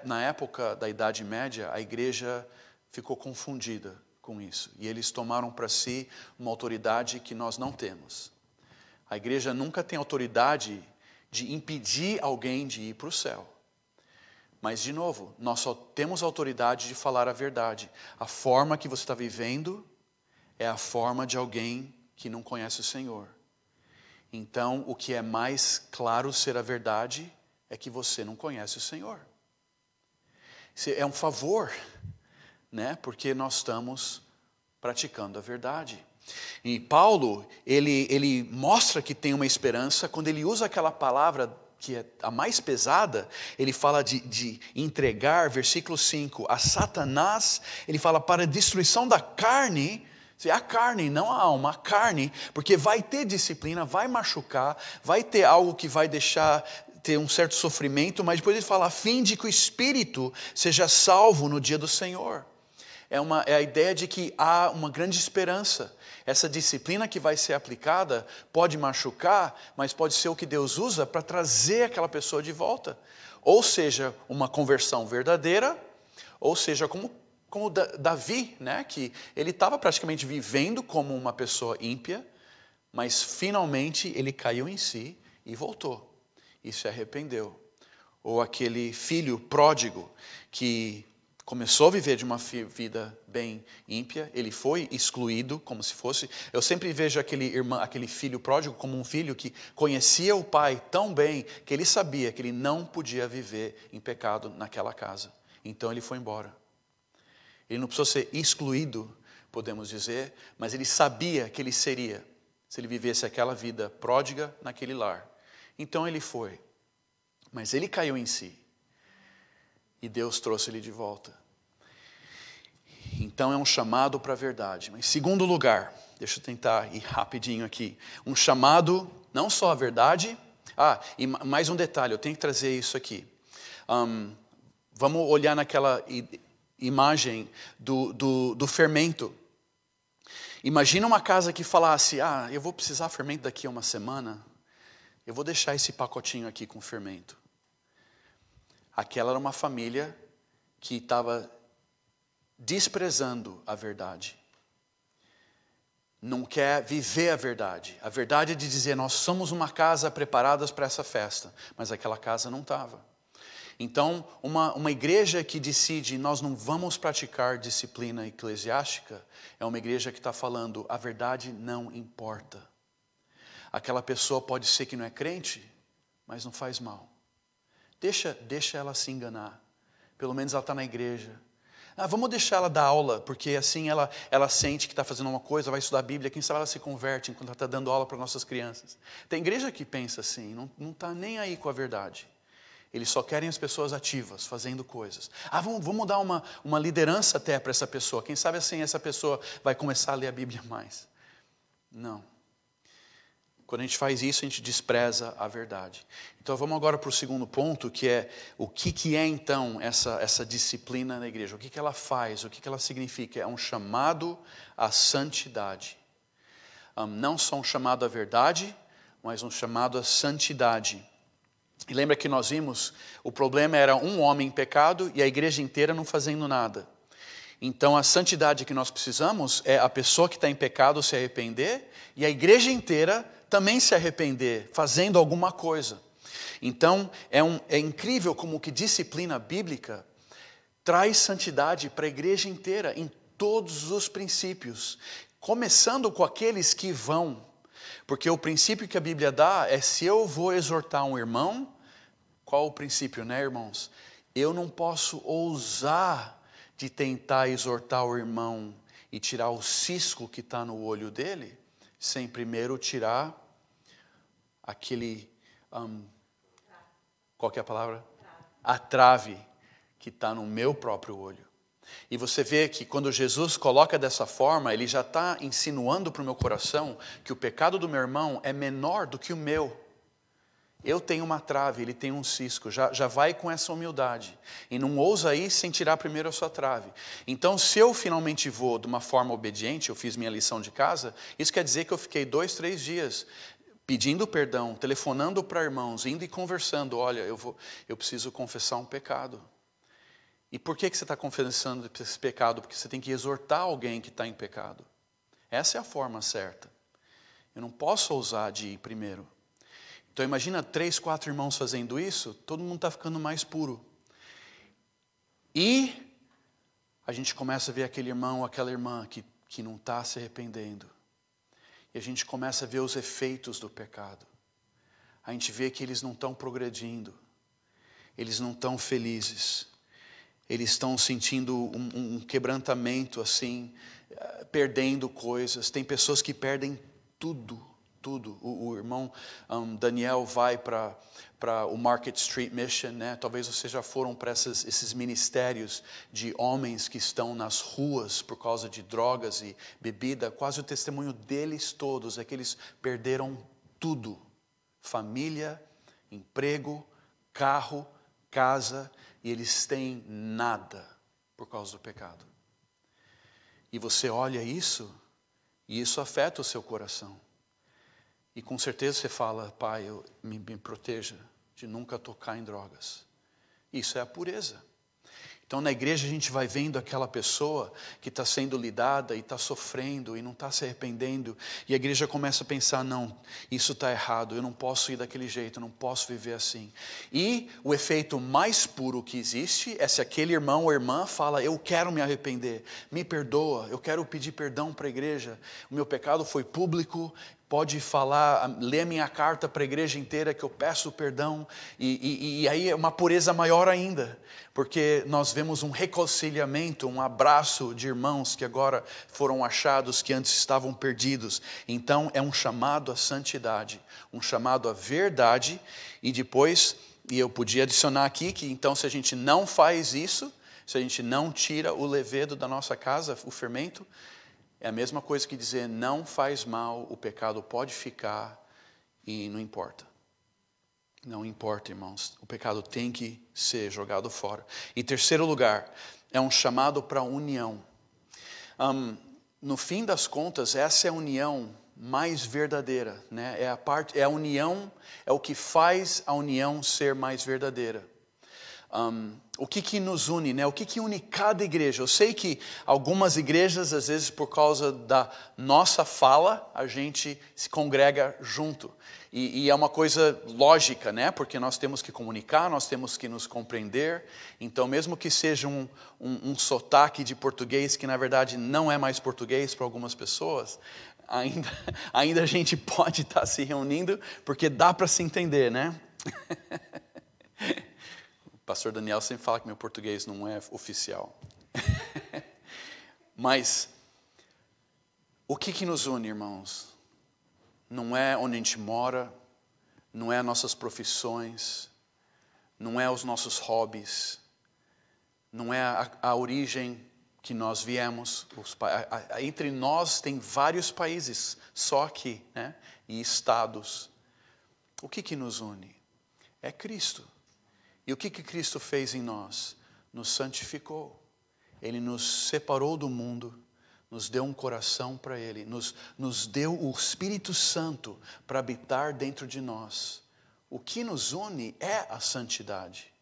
na época da Idade Média, a igreja ficou confundida com isso. E eles tomaram para si uma autoridade que nós não temos. A igreja nunca tem autoridade de impedir alguém de ir para o céu. Mas, de novo, nós só temos autoridade de falar a verdade. A forma que você está vivendo é a forma de alguém que não conhece o Senhor. Então, o que é mais claro ser a verdade é que você não conhece o Senhor. É um favor, né? Porque nós estamos praticando a verdade. E Paulo, ele, ele mostra que tem uma esperança quando ele usa aquela palavra que é a mais pesada, ele fala de, de entregar, versículo 5, a Satanás, ele fala para a destruição da carne, se a carne, não a alma, a carne, porque vai ter disciplina, vai machucar, vai ter algo que vai deixar ter um certo sofrimento, mas depois ele fala, a fim de que o espírito seja salvo no dia do Senhor. É, uma, é a ideia de que há uma grande esperança. Essa disciplina que vai ser aplicada pode machucar, mas pode ser o que Deus usa para trazer aquela pessoa de volta. Ou seja, uma conversão verdadeira, ou seja, como como Davi, né, que ele estava praticamente vivendo como uma pessoa ímpia, mas finalmente ele caiu em si e voltou e se arrependeu. Ou aquele filho pródigo que começou a viver de uma vida bem ímpia, ele foi excluído como se fosse. Eu sempre vejo aquele irmão, aquele filho pródigo como um filho que conhecia o pai tão bem que ele sabia que ele não podia viver em pecado naquela casa. Então ele foi embora. Ele não precisou ser excluído, podemos dizer, mas ele sabia que ele seria se ele vivesse aquela vida pródiga naquele lar. Então ele foi. Mas ele caiu em si. E Deus trouxe ele de volta. Então é um chamado para a verdade. Mas, segundo lugar, deixa eu tentar ir rapidinho aqui. Um chamado não só à verdade. Ah, e mais um detalhe, eu tenho que trazer isso aqui. Um, vamos olhar naquela imagem do, do, do fermento. Imagina uma casa que falasse: Ah, eu vou precisar fermento daqui a uma semana, eu vou deixar esse pacotinho aqui com fermento. Aquela era uma família que estava desprezando a verdade. Não quer viver a verdade. A verdade é de dizer: nós somos uma casa preparadas para essa festa, mas aquela casa não estava. Então, uma, uma igreja que decide nós não vamos praticar disciplina eclesiástica é uma igreja que está falando a verdade não importa. Aquela pessoa pode ser que não é crente, mas não faz mal. Deixa, deixa ela se enganar. Pelo menos ela está na igreja. Ah, vamos deixar ela dar aula, porque assim ela, ela sente que está fazendo uma coisa, vai estudar a Bíblia, quem sabe ela se converte enquanto ela está dando aula para nossas crianças. Tem igreja que pensa assim, não está nem aí com a verdade. Eles só querem as pessoas ativas, fazendo coisas. Ah, vamos, vamos dar uma, uma liderança até para essa pessoa. Quem sabe assim essa pessoa vai começar a ler a Bíblia mais. Não. Quando a gente faz isso, a gente despreza a verdade. Então vamos agora para o segundo ponto, que é o que, que é então essa, essa disciplina na igreja? O que, que ela faz? O que, que ela significa? É um chamado à santidade. Um, não só um chamado à verdade, mas um chamado à santidade. E lembra que nós vimos, o problema era um homem em pecado e a igreja inteira não fazendo nada. Então a santidade que nós precisamos é a pessoa que está em pecado se arrepender e a igreja inteira também se arrepender, fazendo alguma coisa. Então é, um, é incrível como que disciplina bíblica traz santidade para a igreja inteira em todos os princípios, começando com aqueles que vão porque o princípio que a Bíblia dá é se eu vou exortar um irmão, qual o princípio, né, irmãos? Eu não posso ousar de tentar exortar o irmão e tirar o cisco que está no olho dele, sem primeiro tirar aquele. Um, qual é a palavra? A trave que está no meu próprio olho. E você vê que quando Jesus coloca dessa forma, ele já está insinuando para o meu coração que o pecado do meu irmão é menor do que o meu. Eu tenho uma trave, ele tem um cisco. Já, já vai com essa humildade. E não ousa ir sem tirar primeiro a sua trave. Então, se eu finalmente vou de uma forma obediente, eu fiz minha lição de casa, isso quer dizer que eu fiquei dois, três dias pedindo perdão, telefonando para irmãos, indo e conversando. Olha, eu, vou, eu preciso confessar um pecado. E por que, que você está confessando esse pecado? Porque você tem que exortar alguém que está em pecado. Essa é a forma certa. Eu não posso ousar de ir primeiro. Então imagina três, quatro irmãos fazendo isso, todo mundo está ficando mais puro. E a gente começa a ver aquele irmão ou aquela irmã que, que não está se arrependendo. E a gente começa a ver os efeitos do pecado. A gente vê que eles não estão progredindo, eles não estão felizes eles estão sentindo um, um quebrantamento assim, eh, perdendo coisas. Tem pessoas que perdem tudo, tudo. O, o irmão um, Daniel vai para para o Market Street Mission, né? Talvez vocês já foram para esses ministérios de homens que estão nas ruas por causa de drogas e bebida. Quase o testemunho deles todos é que eles perderam tudo: família, emprego, carro, casa e eles têm nada por causa do pecado. E você olha isso e isso afeta o seu coração. E com certeza você fala, Pai, eu, me, me proteja de nunca tocar em drogas. Isso é a pureza. Então, na igreja, a gente vai vendo aquela pessoa que está sendo lidada e está sofrendo e não está se arrependendo, e a igreja começa a pensar: não, isso está errado, eu não posso ir daquele jeito, eu não posso viver assim. E o efeito mais puro que existe é se aquele irmão ou irmã fala: eu quero me arrepender, me perdoa, eu quero pedir perdão para a igreja, o meu pecado foi público, pode falar, ah, ler a minha carta para a igreja inteira que eu peço perdão, e, e, e, aí é uma pureza maior ainda, porque nós vemos um reconciliamento, um abraço de irmãos que agora foram achados, que antes estavam perdidos. Então é um chamado à santidade, um chamado à verdade, e depois, e eu podia adicionar aqui que então se a gente não faz isso, se a gente não tira o levedo da nossa casa, o fermento, é a mesma coisa que dizer não faz mal, o pecado pode ficar e não importa. Não importa, irmãos. O pecado tem que ser jogado fora. Em terceiro lugar, é um chamado para união. Um, no fim das contas, essa é a união mais verdadeira, né? É a parte, é a união, é o que faz a união ser mais verdadeira. Um, o que, que nos une, né? o que, que une cada igreja. Eu sei que algumas igrejas, às vezes, por causa da nossa fala, a gente se congrega junto. E, e, é uma coisa lógica, né? porque nós temos que comunicar, nós temos que nos compreender. Então, mesmo que seja um, um, um sotaque de português que, na verdade, não é mais português para algumas pessoas, ainda, ainda a gente pode estar se reunindo, porque dá para se entender, né? pastor Daniel sempre fala que meu português não é oficial. Mas o que, que nos une, irmãos? Não é onde a gente mora, não é nossas profissões, não é os nossos hobbies, não é a, a origem que nós viemos. Os, a, a, entre nós tem vários países, só aqui, né? e estados. O que, que nos une? É Cristo. E o que, que Cristo fez em nós? Nos santificou. Ele nos separou do mundo, nos deu um coração para Ele, nos, nos deu o Espírito Santo para habitar dentro de nós. O que nos une é a santidade.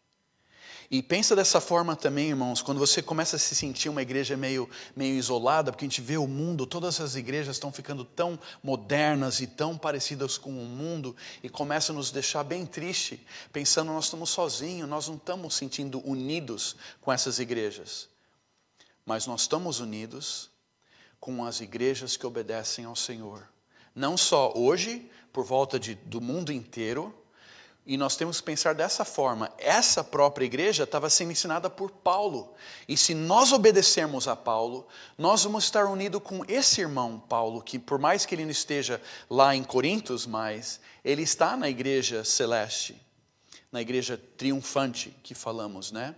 E pensa dessa forma também, irmãos, quando você começa a se sentir uma igreja meio, meio isolada, porque a gente vê o mundo, todas as igrejas estão ficando tão modernas e tão parecidas com o mundo, e começa a nos deixar bem triste, pensando nós estamos sozinhos, nós não estamos sentindo unidos com essas igrejas. Mas nós estamos unidos com as igrejas que obedecem ao Senhor. Não só hoje, por volta de, do mundo inteiro, e nós temos que pensar dessa forma. Essa própria igreja estava sendo ensinada por Paulo. E se nós obedecermos a Paulo, nós vamos estar unidos com esse irmão Paulo, que por mais que ele não esteja lá em Corintos, mas ele está na igreja celeste, na igreja triunfante que falamos, né?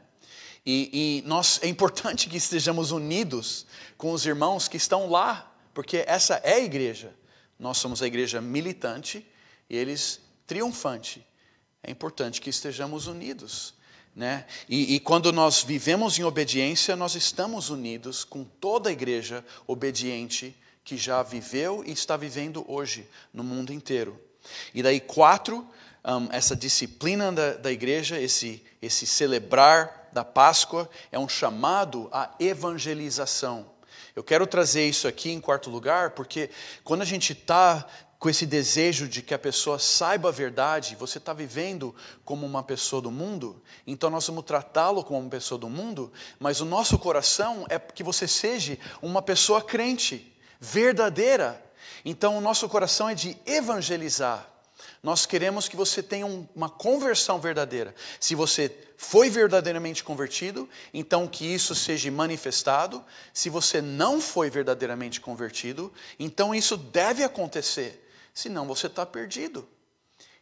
E, e nós, é importante que estejamos unidos com os irmãos que estão lá, porque essa é a igreja. Nós somos a igreja militante e eles triunfante é importante que estejamos unidos. Né? E, e, quando nós vivemos em obediência, nós estamos unidos com toda a igreja obediente que já viveu e está vivendo hoje no mundo inteiro. E daí, quatro, um, essa disciplina da, da igreja, esse, esse celebrar da Páscoa, é um chamado à evangelização. Eu quero trazer isso aqui em quarto lugar, porque quando a gente está com esse desejo de que a pessoa saiba a verdade, você está vivendo como uma pessoa do mundo, então nós vamos tratá-lo como uma pessoa do mundo, mas o nosso coração é que você seja uma pessoa crente, verdadeira. Então o nosso coração é de evangelizar. Nós queremos que você tenha uma conversão verdadeira. Se você foi verdadeiramente convertido, então que isso seja manifestado. Se você não foi verdadeiramente convertido, então isso deve acontecer senão você está perdido.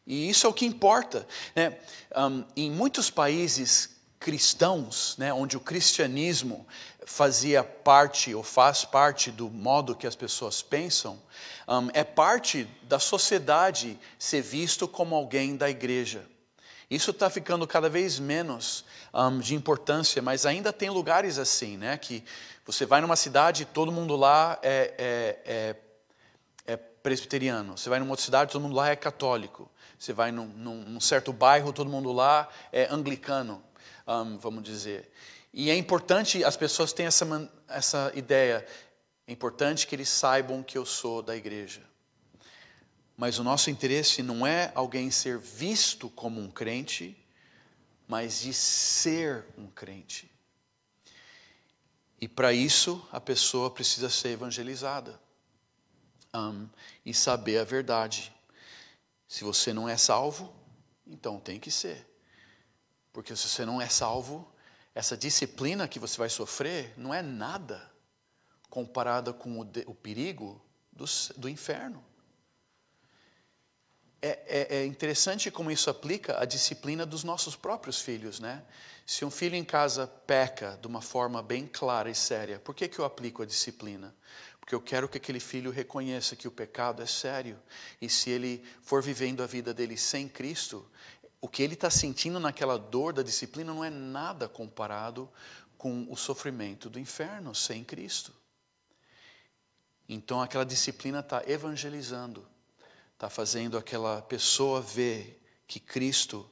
E isso é o que importa. Né? Um, em muitos países cristãos, né, onde o cristianismo fazia parte ou faz parte do modo que as pessoas pensam, um, é parte da sociedade ser visto como alguém da igreja. Isso está ficando cada vez menos um, de importância, mas ainda tem lugares assim, né, que você vai numa cidade e todo mundo lá é, é, é presbiteriano. Você vai numa outra cidade, todo mundo lá é católico. Você vai num, num certo bairro, todo mundo lá é anglicano, um, vamos dizer. E é importante, as pessoas têm essa, essa ideia, é importante que eles saibam que eu sou da igreja. Mas o nosso interesse não é alguém ser visto como um crente, mas de ser um crente. E para isso a pessoa precisa ser evangelizada um, saber a verdade. Se você não é salvo, então tem que ser. Porque se você não é salvo, essa disciplina que você vai sofrer não é nada comparada com o, de, o perigo do, do inferno. É, é, é, interessante como isso aplica à disciplina dos nossos próprios filhos, né? Se um filho em casa peca de uma forma bem clara e séria, por que, que eu aplico a disciplina? Porque eu quero que aquele filho reconheça que o pecado é sério. E se ele for vivendo a vida dele sem Cristo, o que ele está sentindo naquela dor da disciplina não é nada comparado com o sofrimento do inferno sem Cristo. Então aquela disciplina está evangelizando, está fazendo aquela pessoa ver que Cristo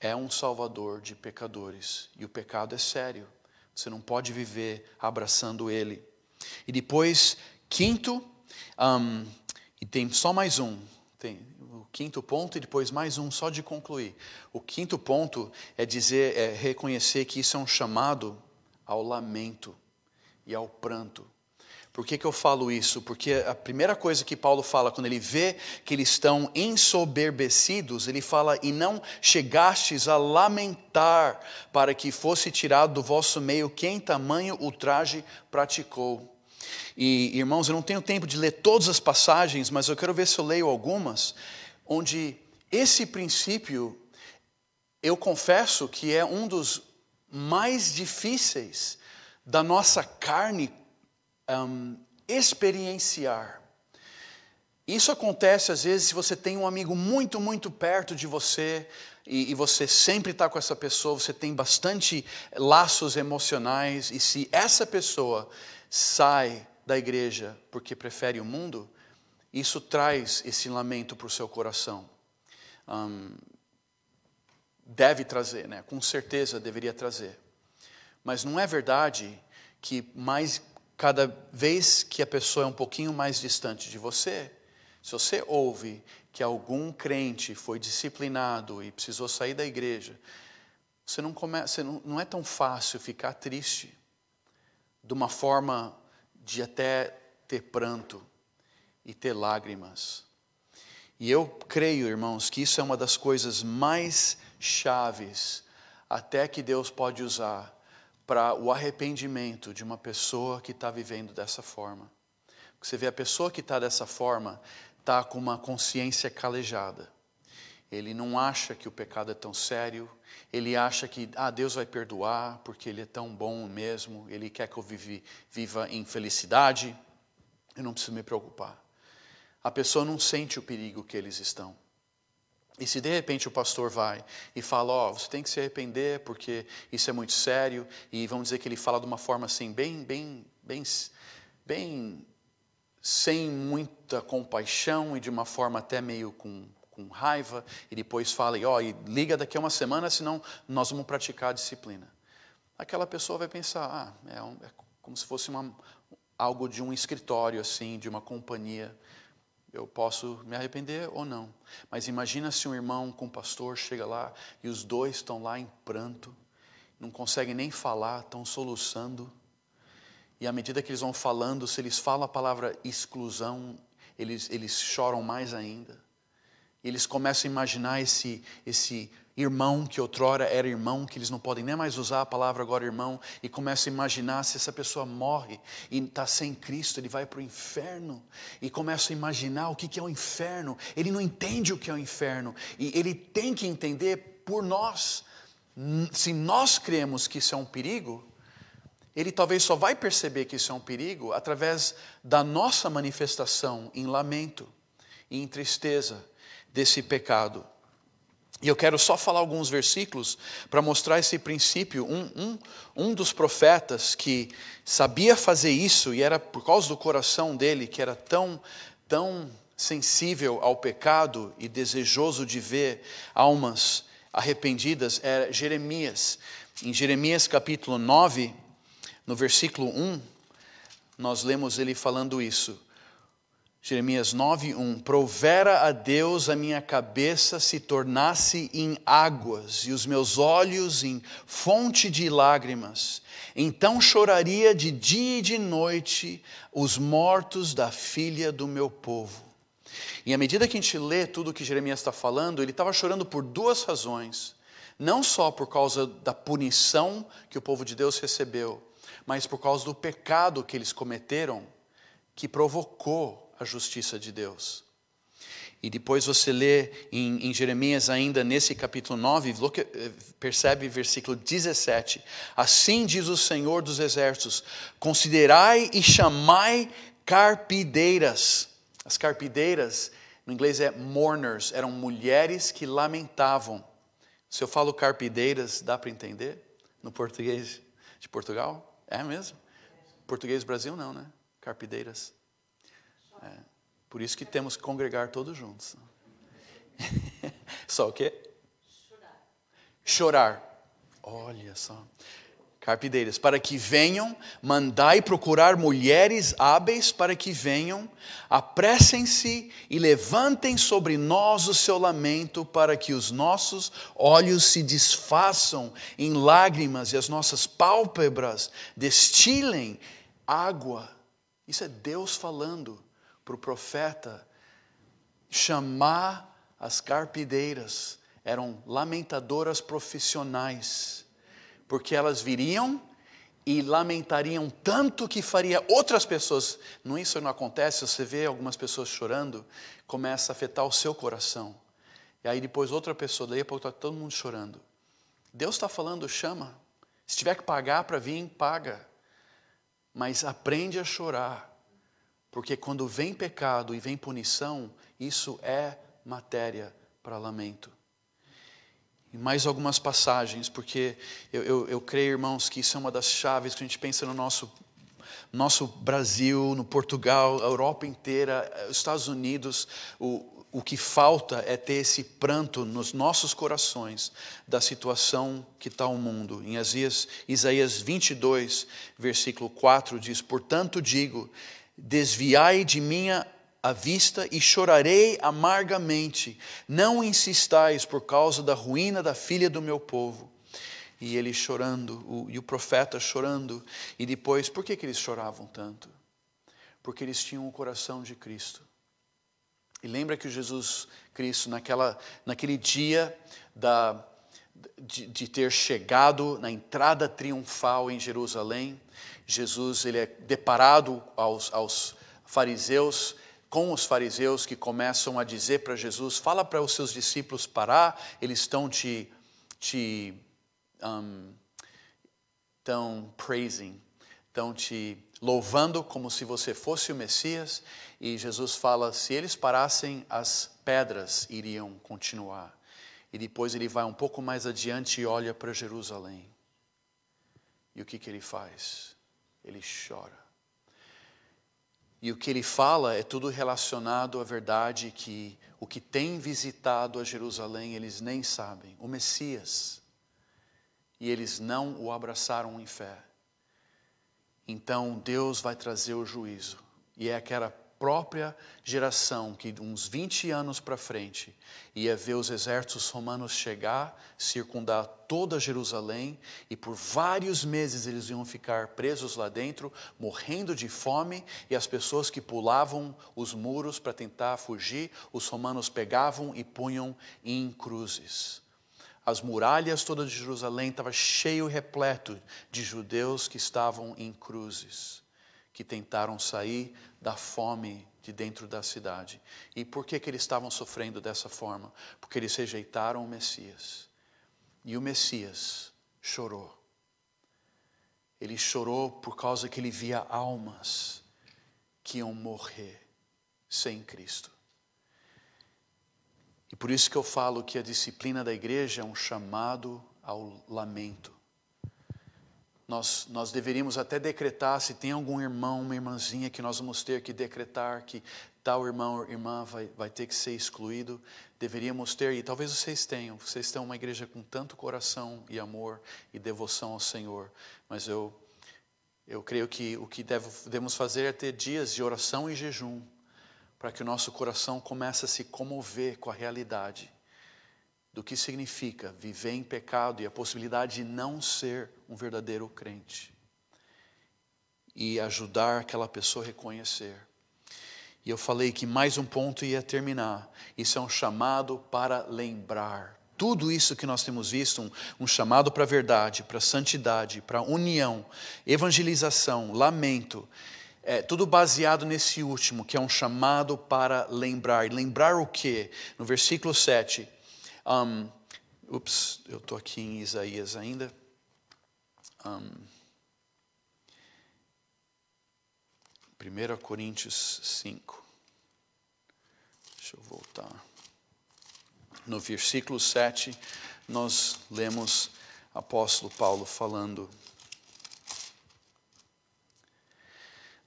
é um salvador de pecadores. E o pecado é sério. Você não pode viver abraçando ele. E depois Quinto, um, e tem só mais um, tem o quinto ponto e depois mais um só de concluir. O quinto ponto é dizer, é reconhecer que isso é um chamado ao lamento e ao pranto. Por que, que eu falo isso? Porque a primeira coisa que Paulo fala quando ele vê que eles estão ensoberbecidos, ele fala: E não chegastes a lamentar para que fosse tirado do vosso meio quem tamanho ultraje praticou. E, irmãos, eu não tenho tempo de ler todas as passagens, mas eu quero ver se eu leio algumas, onde esse princípio, eu confesso que é um dos mais difíceis da nossa carne um, experienciar. Isso acontece às vezes se você tem um amigo muito, muito perto de você e, e você sempre está com essa pessoa, você tem bastante laços emocionais, e se essa pessoa sai da igreja porque prefere o mundo, isso traz esse lamento para o seu coração. Um, deve trazer, né? com certeza deveria trazer. Mas não é verdade que mais cada vez que a pessoa é um pouquinho mais distante de você, se você ouve que algum crente foi disciplinado e precisou sair da igreja, você não começa, não, não é tão fácil ficar triste de uma forma de até ter pranto e ter lágrimas. E eu creio, irmãos, que isso é uma das coisas mais chaves até que Deus pode usar para o arrependimento de uma pessoa que está vivendo dessa forma. Você vê, a pessoa que está dessa forma está com uma consciência calejada. Ele não acha que o pecado é tão sério, ele acha que ah, Deus vai perdoar porque ele é tão bom mesmo, ele quer que eu vive, viva em felicidade, eu não preciso me preocupar. A pessoa não sente o perigo que eles estão. E se de repente o pastor vai e fala, ó, oh, você tem que se arrepender porque isso é muito sério, e vamos dizer que ele fala de uma forma assim, bem, bem, bem, bem, sem muita compaixão e de uma forma até meio com com raiva e depois fala, ó, oh, e liga daqui a uma semana, senão nós vamos praticar a disciplina. Aquela pessoa vai pensar, ah, é, um, é como se fosse uma, algo de um escritório, assim, de uma companhia. Eu posso me arrepender ou não. Mas imagina se um irmão com um pastor chega lá e os dois estão lá em pranto, não conseguem nem falar, estão soluçando. E à medida que eles vão falando, se eles falam a palavra exclusão, eles, eles choram mais ainda. E eles começam a imaginar esse, esse irmão que outrora era irmão, que eles não podem nem mais usar a palavra agora irmão, e começam a imaginar se essa pessoa morre e está sem Cristo, ele vai para o inferno, e começam a imaginar o que é o inferno, ele não entende o que é o inferno, e ele tem que entender por nós, se nós cremos que isso é um perigo, ele talvez só vai perceber que isso é um perigo através da nossa manifestação em lamento, em tristeza, desse pecado. E eu quero só falar alguns versículos para mostrar esse princípio. Um, um, um dos profetas que sabia fazer isso, e era por causa do coração dele, que era tão, tão sensível ao pecado e desejoso de ver almas arrependidas, era Jeremias. Em Jeremias capítulo 9, no versículo 1, nós lemos ele falando isso. Jeremias 9:1 Provera a Deus a minha cabeça se tornasse em águas e os meus olhos em fonte de lágrimas. Então choraria de dia e de noite os mortos da filha do meu povo. E à medida que a gente lê tudo o que Jeremias está falando, ele estava chorando por duas razões. Não só por causa da punição que o povo de Deus recebeu, mas por causa do pecado que eles cometeram, que provocou a justiça de Deus. E depois você lê em, em, Jeremias, ainda nesse capítulo 9, eh, percebe versículo 17: Assim diz o Senhor dos Exércitos: Considerai e chamai carpideiras. As carpideiras, no inglês é mourners, eram mulheres que lamentavam. Se eu falo carpideiras, dá para entender? No português de Portugal? É mesmo? Português do Brasil, não, né? Carpideiras. É. Por isso que temos que congregar todos juntos. só o quê? Chorar. Chorar. Olha só. Carpideiras, para que venham, mandai procurar mulheres hábeis para que venham, apressem-se e levantem sobre nós o seu lamento, para que os nossos olhos se desfaçam em lágrimas e as nossas pálpebras destilem água. Isso é Deus falando para o profeta chamar as carpideiras, eram lamentadoras profissionais, porque elas viriam e lamentariam tanto que faria outras pessoas. Não isso não acontece, você vê algumas pessoas chorando, começa a afetar o seu coração. E aí depois outra pessoa, daí a pouco está todo mundo chorando. Deus está falando, chama. Se tiver que pagar para vir, paga. Mas aprende a chorar porque quando vem pecado e vem punição, isso é matéria para lamento. E mais algumas passagens, porque eu, eu, eu, creio, irmãos, que isso é uma das chaves que a gente pensa no nosso, nosso Brasil, no Portugal, a Europa inteira, os Estados Unidos. O, o que falta é ter esse pranto nos nossos corações da situação que está o mundo. Em Isaías, Isaías 22, versículo 4 diz: Portanto digo Desviai de minha a vista e chorarei amargamente. Não insistais por causa da ruína da filha do meu povo. E ele chorando, o, e o profeta chorando. E depois, por que, que eles choravam tanto? Porque eles tinham o coração de Cristo. E lembra que Jesus Cristo, naquela, naquele dia da, de, de ter chegado na entrada triunfal em Jerusalém, Jesus ele é deparado aos, aos fariseus, com os fariseus que começam a dizer para Jesus: fala para os seus discípulos parar, eles estão te, te um, tão praising, estão te louvando como se você fosse o Messias. E Jesus fala: se eles parassem, as pedras iriam continuar. E depois ele vai um pouco mais adiante e olha para Jerusalém. E o que, que ele faz? ele chora. E o que ele fala é tudo relacionado à verdade que o que tem visitado a Jerusalém eles nem sabem, o Messias. E eles não o abraçaram em fé. Então Deus vai trazer o juízo. E é aquela própria geração que, uns 20 anos para frente, ia ver os exércitos romanos chegar, circundar toda Jerusalém, e por vários meses eles iam ficar presos lá dentro, morrendo de fome, e as pessoas que pulavam os muros para tentar fugir, os romanos pegavam e punham em cruzes. As muralhas todas de Jerusalém estavam cheio repleto de judeus que estavam em cruzes que tentaram sair da fome de dentro da cidade. E por que, que eles estavam sofrendo dessa forma? Porque eles rejeitaram o Messias. E o Messias chorou. Ele chorou por causa que ele via almas que iam morrer sem Cristo. E por isso que eu falo que a disciplina da igreja é um chamado ao lamento. Nós, nós deveríamos até decretar, se tem algum irmão, uma irmãzinha, que nós vamos ter que decretar que tal irmão ou irmã vai, vai ter que ser excluído. Deveríamos ter, e talvez vocês tenham, vocês têm uma igreja com tanto coração e amor e devoção ao Senhor, mas eu, eu creio que o que devemos fazer é ter dias de oração e jejum, para que o nosso coração comece a se comover com a realidade do que significa viver em pecado e a possibilidade de não ser um verdadeiro crente. E ajudar aquela pessoa a reconhecer. E eu falei que mais um ponto ia terminar. Isso é um chamado para lembrar. Tudo isso que nós temos visto, um, um chamado para a verdade, para a santidade, para a união, evangelização, lamento, é, tudo baseado nesse último, que é um chamado para lembrar. Lembrar o quê? No versículo 7, um, ups, eu estou aqui em Isaías ainda. Um, 1 Coríntios 5. Deixa eu voltar. No versículo 7, nós lemos apóstolo Paulo falando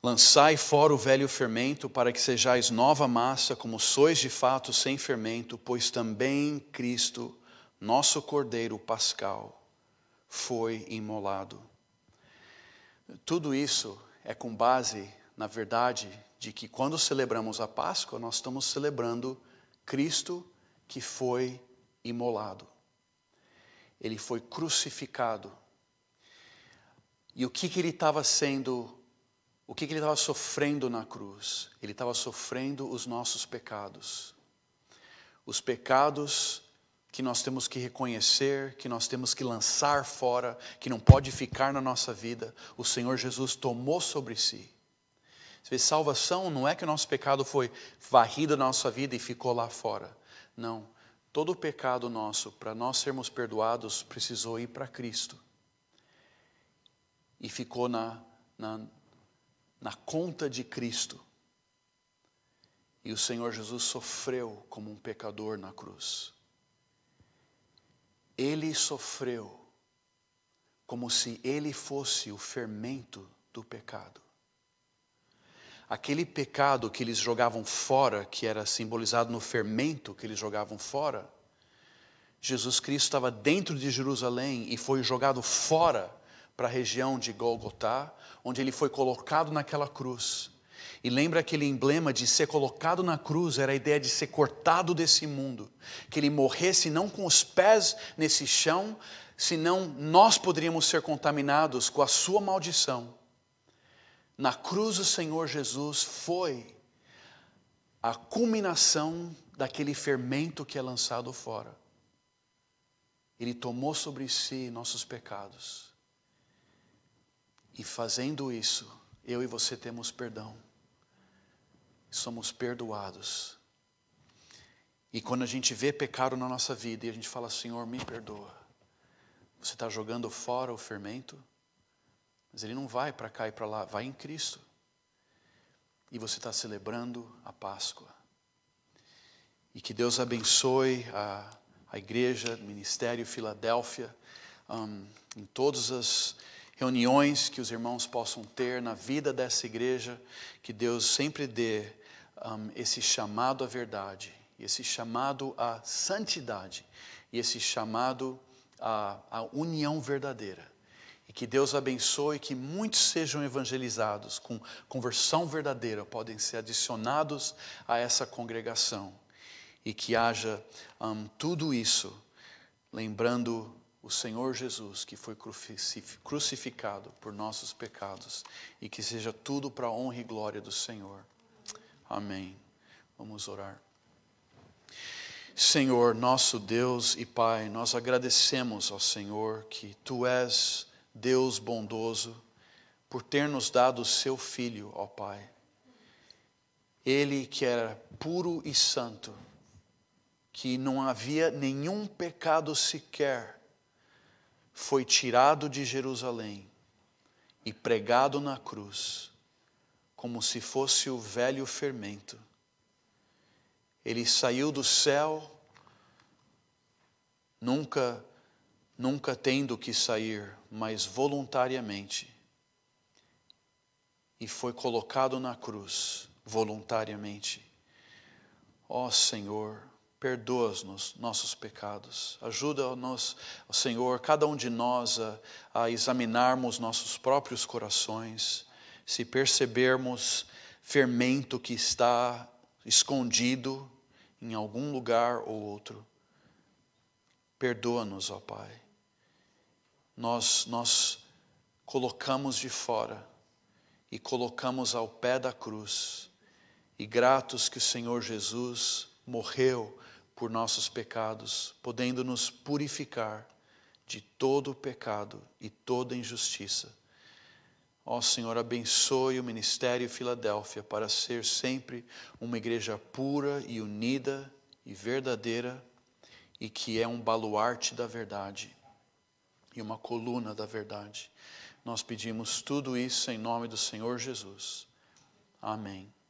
Lançai fora o velho fermento, para que sejais nova massa, como sois de fato sem fermento, pois também Cristo, nosso Cordeiro Pascal, foi imolado. Tudo isso é com base na verdade de que quando celebramos a Páscoa, nós estamos celebrando Cristo que foi imolado. Ele foi crucificado. E o que, que ele estava sendo o que, que ele estava sofrendo na cruz? Ele estava sofrendo os nossos pecados. Os pecados que nós temos que reconhecer, que nós temos que lançar fora, que não pode ficar na nossa vida, o Senhor Jesus tomou sobre si. Você vê, salvação não é que o nosso pecado foi varrido na nossa vida e ficou lá fora. Não. Todo o pecado nosso, para nós sermos perdoados, precisou ir para Cristo. E ficou na, na, na conta de Cristo. E o Senhor Jesus sofreu como um pecador na cruz. Ele sofreu como se ele fosse o fermento do pecado. Aquele pecado que eles jogavam fora, que era simbolizado no fermento que eles jogavam fora, Jesus Cristo estava dentro de Jerusalém e foi jogado fora para a região de Golgotá, onde ele foi colocado naquela cruz. E lembra aquele emblema de ser colocado na cruz, era a ideia de ser cortado desse mundo, que ele morresse não com os pés nesse chão, senão nós poderíamos ser contaminados com a sua maldição. Na cruz o Senhor Jesus foi a culminação daquele fermento que é lançado fora. Ele tomou sobre si nossos pecados e fazendo isso, eu e você temos perdão. Somos perdoados. E quando a gente vê pecado na nossa vida e a gente fala, Senhor, me perdoa, você está jogando fora o fermento, mas ele não vai para cá e para lá, vai em Cristo. E você está celebrando a Páscoa. E que Deus abençoe a, a igreja, o ministério Filadélfia, um, em todas as reuniões que os irmãos possam ter na vida dessa igreja, que Deus sempre dê um, esse chamado à verdade, esse chamado à santidade e esse chamado à, à união verdadeira. E que Deus abençoe que muitos sejam evangelizados com conversão verdadeira, podem ser adicionados a essa congregação. E que haja um, tudo isso, lembrando o Senhor Jesus, que foi crucificado por nossos pecados, e que seja tudo para a honra e glória do Senhor. Amém. Vamos orar. Senhor, nosso Deus e Pai, nós agradecemos ao Senhor que tu és Deus bondoso por ter nos dado o seu filho, ó Pai. Ele que era puro e santo, que não havia nenhum pecado sequer foi tirado de Jerusalém e pregado na cruz, como se fosse o velho fermento. Ele saiu do céu, nunca, nunca tendo que sair, mas voluntariamente, e foi colocado na cruz voluntariamente. Ó oh, Senhor, perdoa-nos nossos pecados. Ajuda-nos, Senhor, cada um de nós a, a, examinarmos nossos próprios corações, se percebermos fermento que está escondido em algum lugar ou outro. Perdoa-nos, ó Pai. Nós nós colocamos de fora e colocamos ao pé da cruz. E gratos que o Senhor Jesus morreu por nossos pecados, podendo nos purificar de todo o pecado e toda injustiça. Ó Senhor, abençoe o Ministério Filadélfia para ser sempre uma igreja pura e unida e verdadeira e que é um baluarte da verdade e uma coluna da verdade. Nós pedimos tudo isso em nome do Senhor Jesus. Amém.